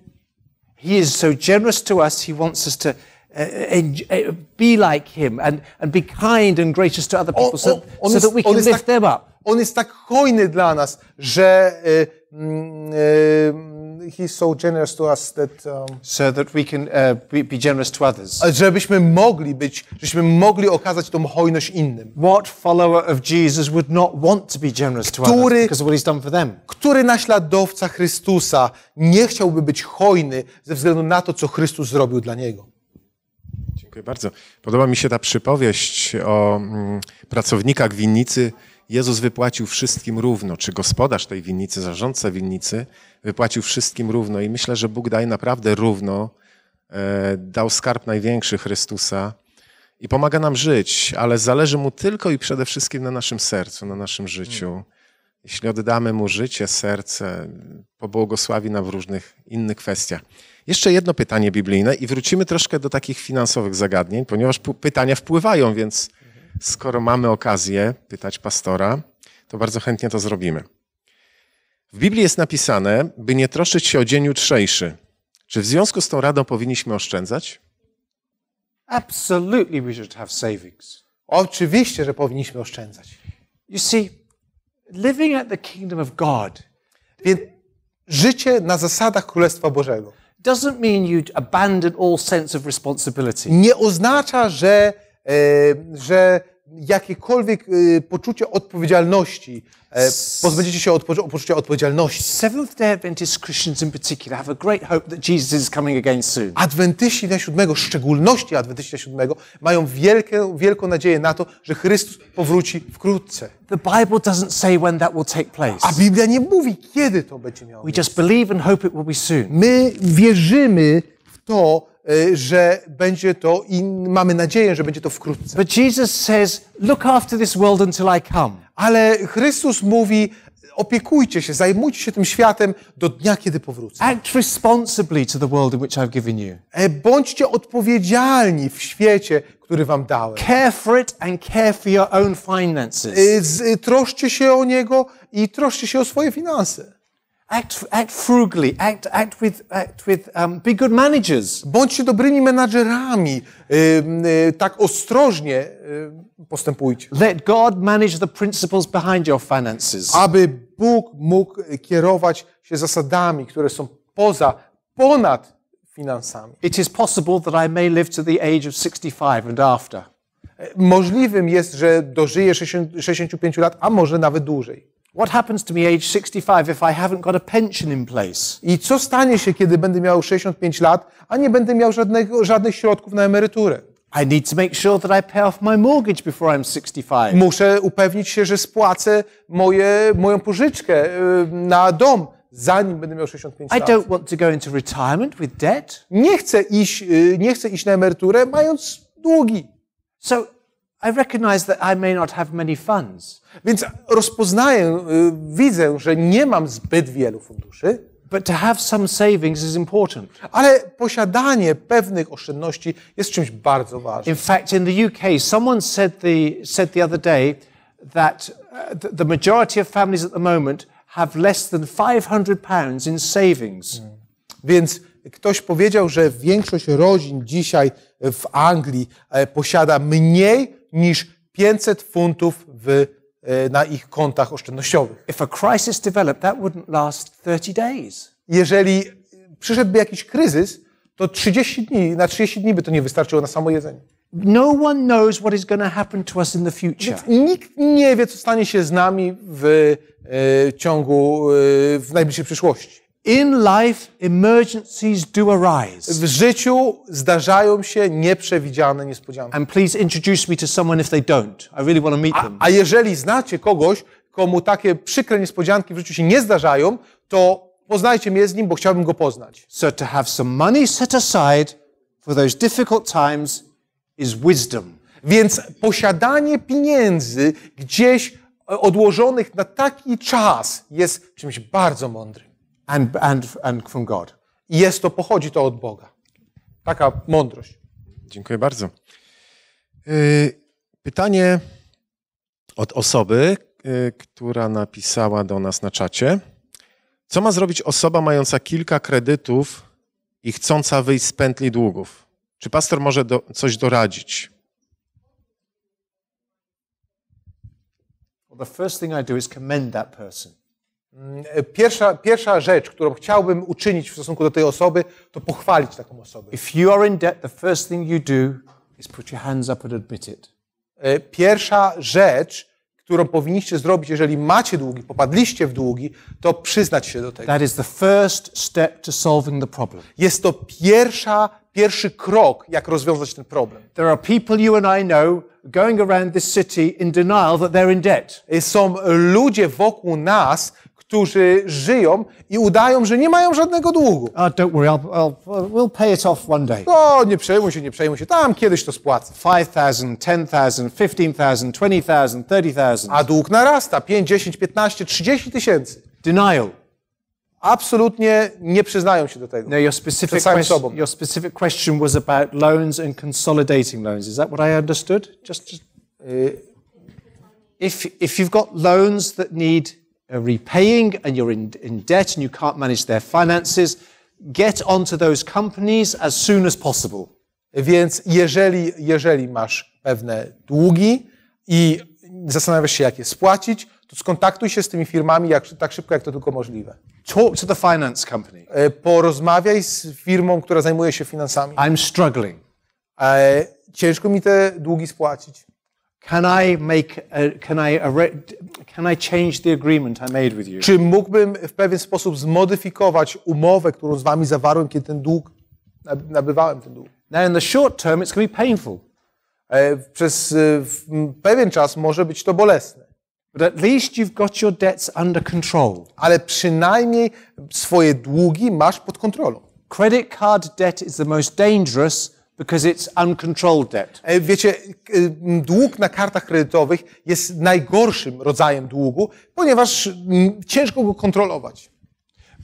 He is so generous to us, he wants us to and, uh, uh, uh, be like him and, and be kind and gracious to other people so, on, so jest, that we can lift tak, them up. On jest tak hojny dla nas, że e, mm, e, he's so generous to us that um, so that we can uh, be, be, generous to others. Żebyśmy mogli być, żebyśmy mogli okazać tą hojność innym. What follower of Jesus would not want to be generous to który, others because of what he's done for them? Który naśladowca Chrystusa nie chciałby być hojny ze względu na to, co Chrystus zrobił dla niego? Dziękuję bardzo. Podoba mi się ta przypowieść o mm, pracownikach winnicy. Jezus wypłacił wszystkim równo, czy gospodarz tej winnicy, zarządca winnicy, wypłacił wszystkim równo. I myślę, że Bóg daje naprawdę równo, e, dał skarb największy Chrystusa i pomaga nam żyć, ale zależy mu tylko i przede wszystkim na naszym sercu, na naszym życiu jeśli oddamy mu życie, serce, pobłogosławi nam w różnych innych kwestiach. Jeszcze jedno pytanie biblijne i wrócimy troszkę do takich finansowych zagadnień, ponieważ pytania wpływają, więc skoro mamy okazję pytać pastora, to bardzo chętnie to zrobimy. W Biblii jest napisane, by nie troszczyć się o dzień jutrzejszy. Czy w związku z tą radą powinniśmy oszczędzać? Absolutely we should have savings. Oczywiście, że powinniśmy oszczędzać. You see, Living at the kingdom of God. Więc życie na zasadach Królestwa Bożego. Doesn't mean you abandon all sense of responsibility. Nie oznacza, że, e, że jakiekolwiek y, poczucie odpowiedzialności. E, pozbędziecie się od poczucia odpowiedzialności. Seventh-day Adventist Christians in particular have a great hope that Jesus is coming again soon. Adwentyści dnia siódmego, szczególności adwentyści dnia siódmego, mają wielkie, wielką nadzieję na to, że Chrystus powróci wkrótce. The Bible doesn't say when that will take place. A Biblia nie mówi, kiedy to będzie miało miejsce. We just believe and hope it will be soon. My wierzymy w to, Y, że będzie to i mamy nadzieję, że będzie to wkrótce. But Jesus says, look after this world until I come. Ale Chrystus mówi, opiekujcie się, zajmujcie się tym światem do dnia, kiedy powrócę. Act responsibly to the world in which I've given you. E, bądźcie odpowiedzialni w świecie, który wam dałem. Care for it and care for your own finances. Y, y, się o niego i troszczcie się o swoje finanse. Act, act frugally, act, act with, act with, um, be good managers. Bądźcie dobrymi menadżerami, y, y, tak ostrożnie y, postępujcie. Let God manage the principles behind your finances. Aby Bóg mógł kierować się zasadami, które są poza, ponad finansami. It is possible that I may live to the age of 65 and after. E, możliwym jest, że dożyję 60, 65 lat, a może nawet dłużej. What happens to me age 65 if I haven't got a pension in place? I co stanie się, kiedy będę miał 65 lat, a nie będę miał żadnego, żadnych środków na emeryturę? I need to make sure that I pay off my mortgage before I'm 65. Muszę upewnić się, że spłacę moje, moją pożyczkę y, na dom zanim będę miał 65 lat. I don't want to go into retirement with debt. Nie chcę iść, y, nie chcę iść na emeryturę mając długi. So i recognize that I may not have many funds. Więc rozpoznaję, y, widzę, że nie mam zbyt wielu funduszy. But to have some savings is important. Ale posiadanie pewnych oszczędności jest czymś bardzo ważnym. In fact, in the UK, someone said the, said the other day that uh, the majority of families at the moment have less than 500 pounds in savings. Hmm. Więc ktoś powiedział, że większość rodzin dzisiaj w Anglii e, posiada mniej niż 500 funtów w, e, na ich kontach oszczędnościowych. If a crisis developed, that wouldn't last 30 days. Jeżeli przyszedłby jakiś kryzys, to 30 dni, na 30 dni by to nie wystarczyło na samo jedzenie. No one knows what is going to happen to us in the future. Więc nikt nie wie, co stanie się z nami w e, ciągu, e, w najbliższej przyszłości. In life, emergencies do arise. W życiu zdarzają się nieprzewidziane niespodzianki. And please introduce me to someone if they don't. I really want to meet them. A, a jeżeli znacie kogoś, komu takie przykre niespodzianki w życiu się nie zdarzają, to poznajcie mnie z nim, bo chciałbym go poznać. So to have some money set aside for those difficult times is wisdom. Więc posiadanie pieniędzy gdzieś e, odłożonych na taki czas jest czymś bardzo mądrym and, and, and from God. I jest to, pochodzi to od Boga. Taka mądrość. Dziękuję bardzo. Y, pytanie od osoby, y, która napisała do nas na czacie. Co ma zrobić osoba mająca kilka kredytów i chcąca wyjść z pętli długów? Czy pastor może do, coś doradzić? Well, the first thing I do is commend that person. Mm, e, pierwsza, pierwsza rzecz, którą chciałbym uczynić w stosunku do tej osoby, to pochwalić taką osobę. If you are in debt, the first thing you do is put your hands up and admit it. E, pierwsza rzecz, którą powinniście zrobić, jeżeli macie długi, popadliście w długi, to przyznać się do tego. That is the first step to solving the problem. Jest to pierwsza, pierwszy krok, jak rozwiązać ten problem. There are people you and I know going around this city in denial that they're in debt. E, są ludzie wokół nas, którzy żyją i udają, że nie mają żadnego długu. Oh, don't worry, I'll, I'll, uh, we'll pay it off one day. O, no, nie przejmuj się, nie przejmuj się, tam kiedyś to spłacę. 5,000, 10,000, 15,000, 20,000, 30,000. A dług narasta, 5, 10, 15, 30 tysięcy. Denial. Absolutnie nie przyznają się do tego. No, your specific, question, sobą. your specific question was about loans and consolidating loans. Is that what I understood? Just, just... Y- if, if you've got loans that need Uh, repaying and you're in, in debt and you can't manage their finances, get onto those companies as soon as possible. Więc jeżeli, jeżeli masz pewne długi i zastanawiasz się, jak je spłacić, to skontaktuj się z tymi firmami jak, tak szybko, jak to tylko możliwe. Talk to the finance company. E, porozmawiaj z firmą, która zajmuje się finansami. I'm struggling. E, ciężko mi te długi spłacić. Can I make a, can I can I change the agreement I made with you? Czy mógłbym w pewien sposób zmodyfikować umowę, którą z wami zawarłem, kiedy ten dług nabywałem ten dług? Now in the short term it's going to be painful. E, przez e, pewien czas może być to bolesne. But at least you've got your debts under control. Ale przynajmniej swoje długi masz pod kontrolą. Credit card debt is the most dangerous Because it's uncontrolled debt. Wiecie, dług na kartach kredytowych jest najgorszym rodzajem długu, ponieważ ciężko go kontrolować.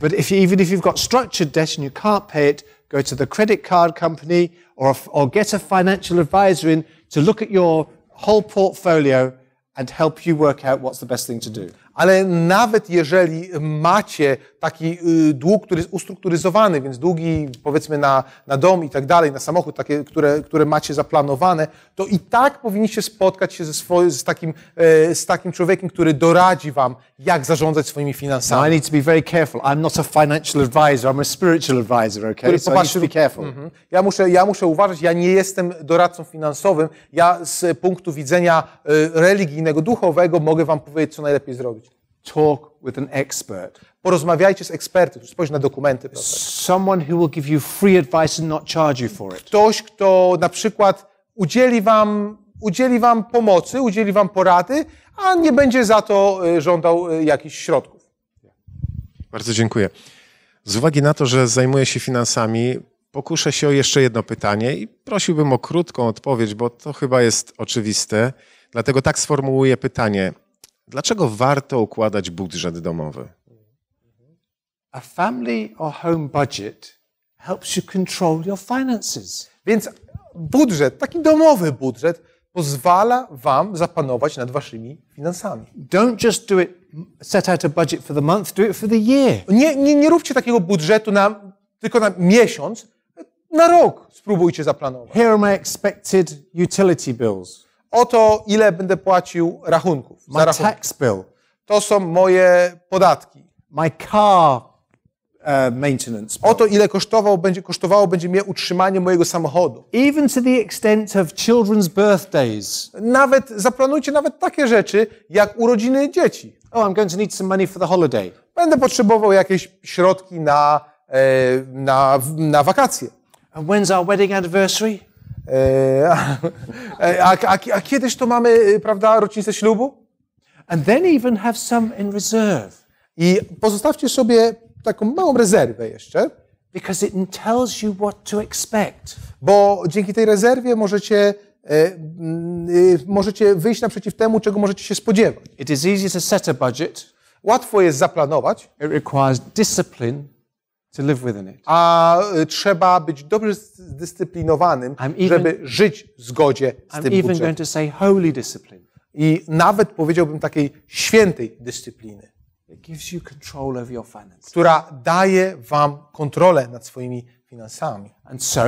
But if you, even if you've got structured debt and you can't pay it, go to the credit card company or, or get a financial advisor in to look at your whole portfolio and help you work out what's the best thing to do. ale nawet jeżeli macie taki y, dług, który jest ustrukturyzowany, więc długi powiedzmy na, na dom i tak dalej, na samochód, takie, które, które macie zaplanowane, to i tak powinniście spotkać się ze, swoim, z, takim, e, z takim człowiekiem, który doradzi wam, jak zarządzać swoimi finansami. Now I need to be very careful. I'm not a financial advisor, I'm a spiritual advisor, okay? So I need to be careful. Mm-hmm. Ja, muszę, ja muszę uważać, ja nie jestem doradcą finansowym, ja z punktu widzenia y, religijnego, duchowego mogę wam powiedzieć, co najlepiej zrobić. Talk with an expert. Porozmawiajcie z ekspertem, spójrz na dokumenty. Proszę. Someone who will give you free advice and not charge you for it. Ktoś, kto na przykład udzieli wam, udzieli wam pomocy, udzieli wam porady, a nie będzie za to y, żądał y, jakichś środków. Bardzo dziękuję. Z uwagi na to, że zajmuję się finansami, pokuszę się o jeszcze jedno pytanie i prosiłbym o krótką odpowiedź, bo to chyba jest oczywiste. Dlatego tak sformułuję pytanie. Dlaczego warto układać budżet domowy? A family or home budget helps you control your finances. Więc budżet, taki domowy budżet, pozwala wam zapanować nad waszymi finansami. Don't just do it, set out a budget for the month, do it for the year. Nie, nie, nie róbcie takiego budżetu na, tylko na miesiąc, na rok spróbujcie zaplanować. Here are my expected utility bills o to, ile będę płacił rachunków. My rachunki. tax bill. To są moje podatki. My car Uh, maintenance. Bill. Oto ile kosztował, będzie, kosztowało będzie mnie utrzymanie mojego samochodu. Even to the extent of children's birthdays. Nawet zaplanujcie nawet takie rzeczy jak urodziny dzieci. Oh, I'm going to need some money for the holiday. Będę potrzebował jakieś środki na, e, na, na wakacje. And when's our wedding anniversary? E, (laughs) e, a, a, a kiedyż to mamy, y, prawda, rocznicę ślubu? And then even have some in reserve. I pozostawcie sobie taką małą rezerwę jeszcze. Because it tells you what to expect. Bo dzięki tej rezerwie możecie e, mm, y, możecie wyjść naprzeciw temu, czego możecie się spodziewać. It is easy to set a budget. Łatwo jest zaplanować. It requires discipline. A y, trzeba być dobrze zdyscyplinowanym, even, żeby żyć w zgodzie z I'm tym budżetem. I nawet powiedziałbym takiej świętej dyscypliny, która daje wam kontrolę nad swoimi finansami. So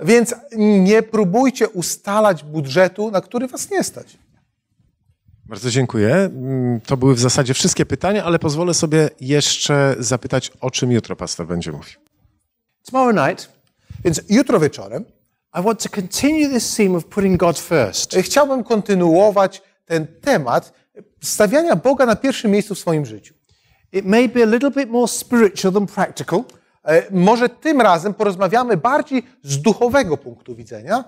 Więc nie próbujcie ustalać budżetu, na który was nie stać. Bardzo dziękuję. Mm, to były w zasadzie wszystkie pytania, ale pozwolę sobie jeszcze zapytać, o czym jutro pastor będzie mówił. Tomorrow night, więc jutro wieczorem, I want to continue this theme of putting God first. E, chciałbym kontynuować ten temat stawiania Boga na pierwszym miejscu w swoim życiu. It may be a little bit more spiritual than practical. E, może tym razem porozmawiamy bardziej z duchowego punktu widzenia.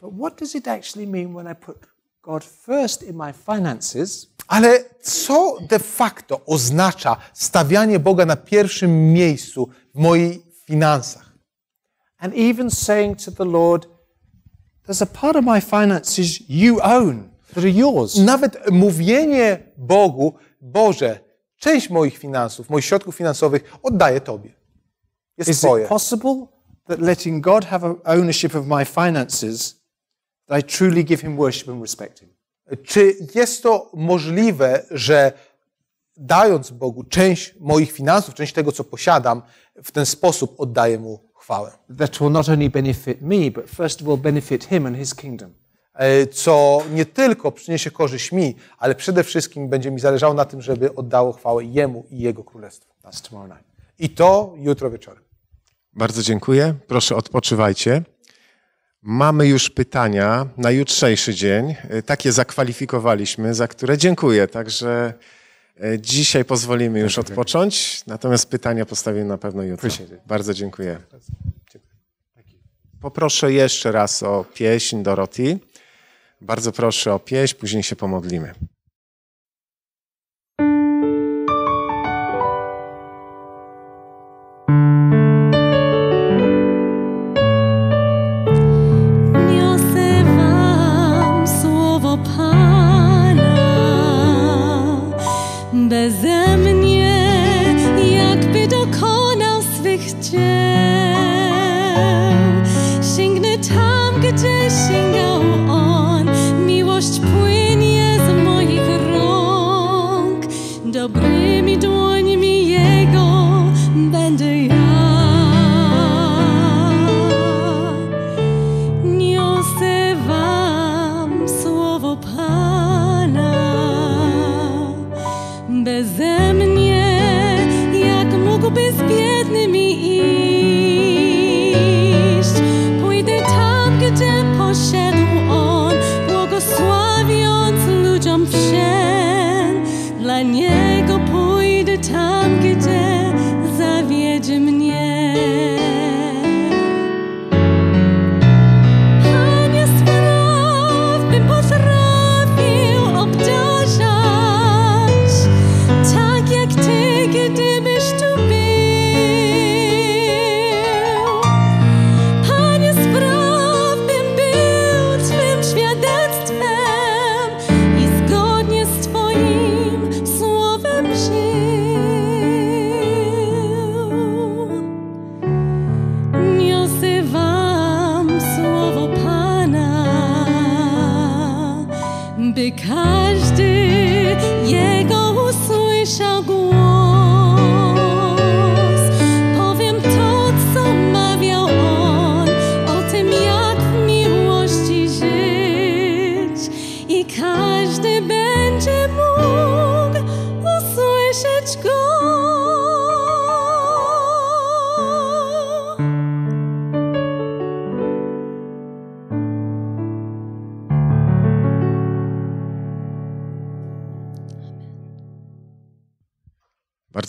But what does it actually mean when I put God first in my finances, ale co de facto oznacza stawianie Boga na pierwszym miejscu w moich finansach? And even saying to the Lord, there's a part of my finances you own, that are yours. Nawet mówienie Bogu, Boże, część moich finansów, moich środków finansowych oddaję Tobie. Jest Is twoje. it possible that letting God have ownership of my finances i truly give him worship and respect him. Czy jest to możliwe, że dając Bogu część moich finansów, część tego, co posiadam, w ten sposób oddaję mu chwałę? That will not only benefit me, but first of all benefit him and his kingdom e, co nie tylko przyniesie korzyść mi, ale przede wszystkim będzie mi zależało na tym, żeby oddało chwałę Jemu i Jego Królestwu. I to jutro wieczorem. Bardzo dziękuję. Proszę odpoczywajcie. Mamy już pytania na jutrzejszy dzień. E, takie zakwalifikowaliśmy, za które dziękuję. Także e, dzisiaj pozwolimy już odpocząć, natomiast pytania postawimy na pewno jutro. Bardzo dziękuję. Poproszę jeszcze raz o pieśń Doroti. Bardzo proszę o pieśń, później się pomodlimy.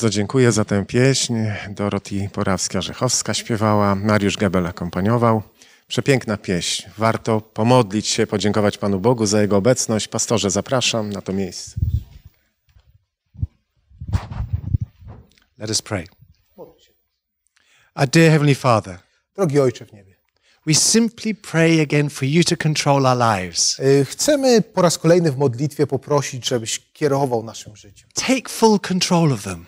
bardzo dziękuję za tę pieśń. Doroti Porawska-Rzechowska śpiewała, Mariusz Gebel akompaniował. Przepiękna pieśń. Warto pomodlić się, podziękować Panu Bogu za Jego obecność. Pastorze, zapraszam na to miejsce. Let us pray. a dear Heavenly Father, Drogi Ojcze w niebie, we simply pray again for you to control our lives. Y, chcemy po raz kolejny w modlitwie poprosić, żebyś kierował naszym życiem. Take full control of them.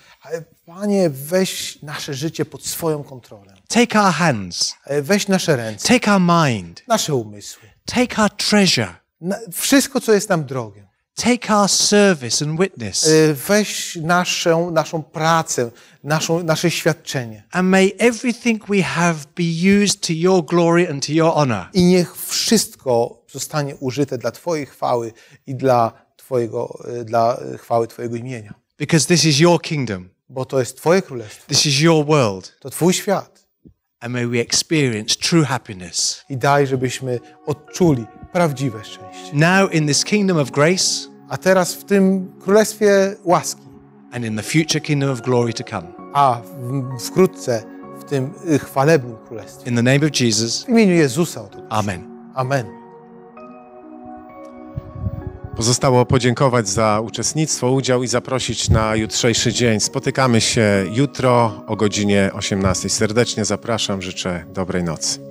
Panie, weź nasze życie pod swoją kontrolę. Take our hands. E, weź nasze ręce. Take our mind. Nasze umysły. Take our treasure. Na, wszystko, co jest nam drogie. Take our service and witness. E, weź naszą, naszą pracę, naszą, nasze świadczenie. And may everything we have be used to your glory and to your honor. I niech wszystko zostanie użyte dla Twojej chwały i dla, twojego, e, dla chwały Twojego imienia. Because this is your kingdom. Bo to jest twoje królestwo. This is your world. To twój świat. And may we experience true happiness. I daj, żebyśmy odczuli prawdziwe szczęście. Now in this kingdom of grace, a teraz w tym królestwie łaski. And in the future kingdom of glory to come. A wkrótce w tym y, chwalebnym królestwie. In the name of Jesus. W imieniu Jezusa Amen. Amen. Pozostało podziękować za uczestnictwo, udział i zaprosić na jutrzejszy dzień. Spotykamy się jutro o godzinie 18. Serdecznie zapraszam, życzę dobrej nocy.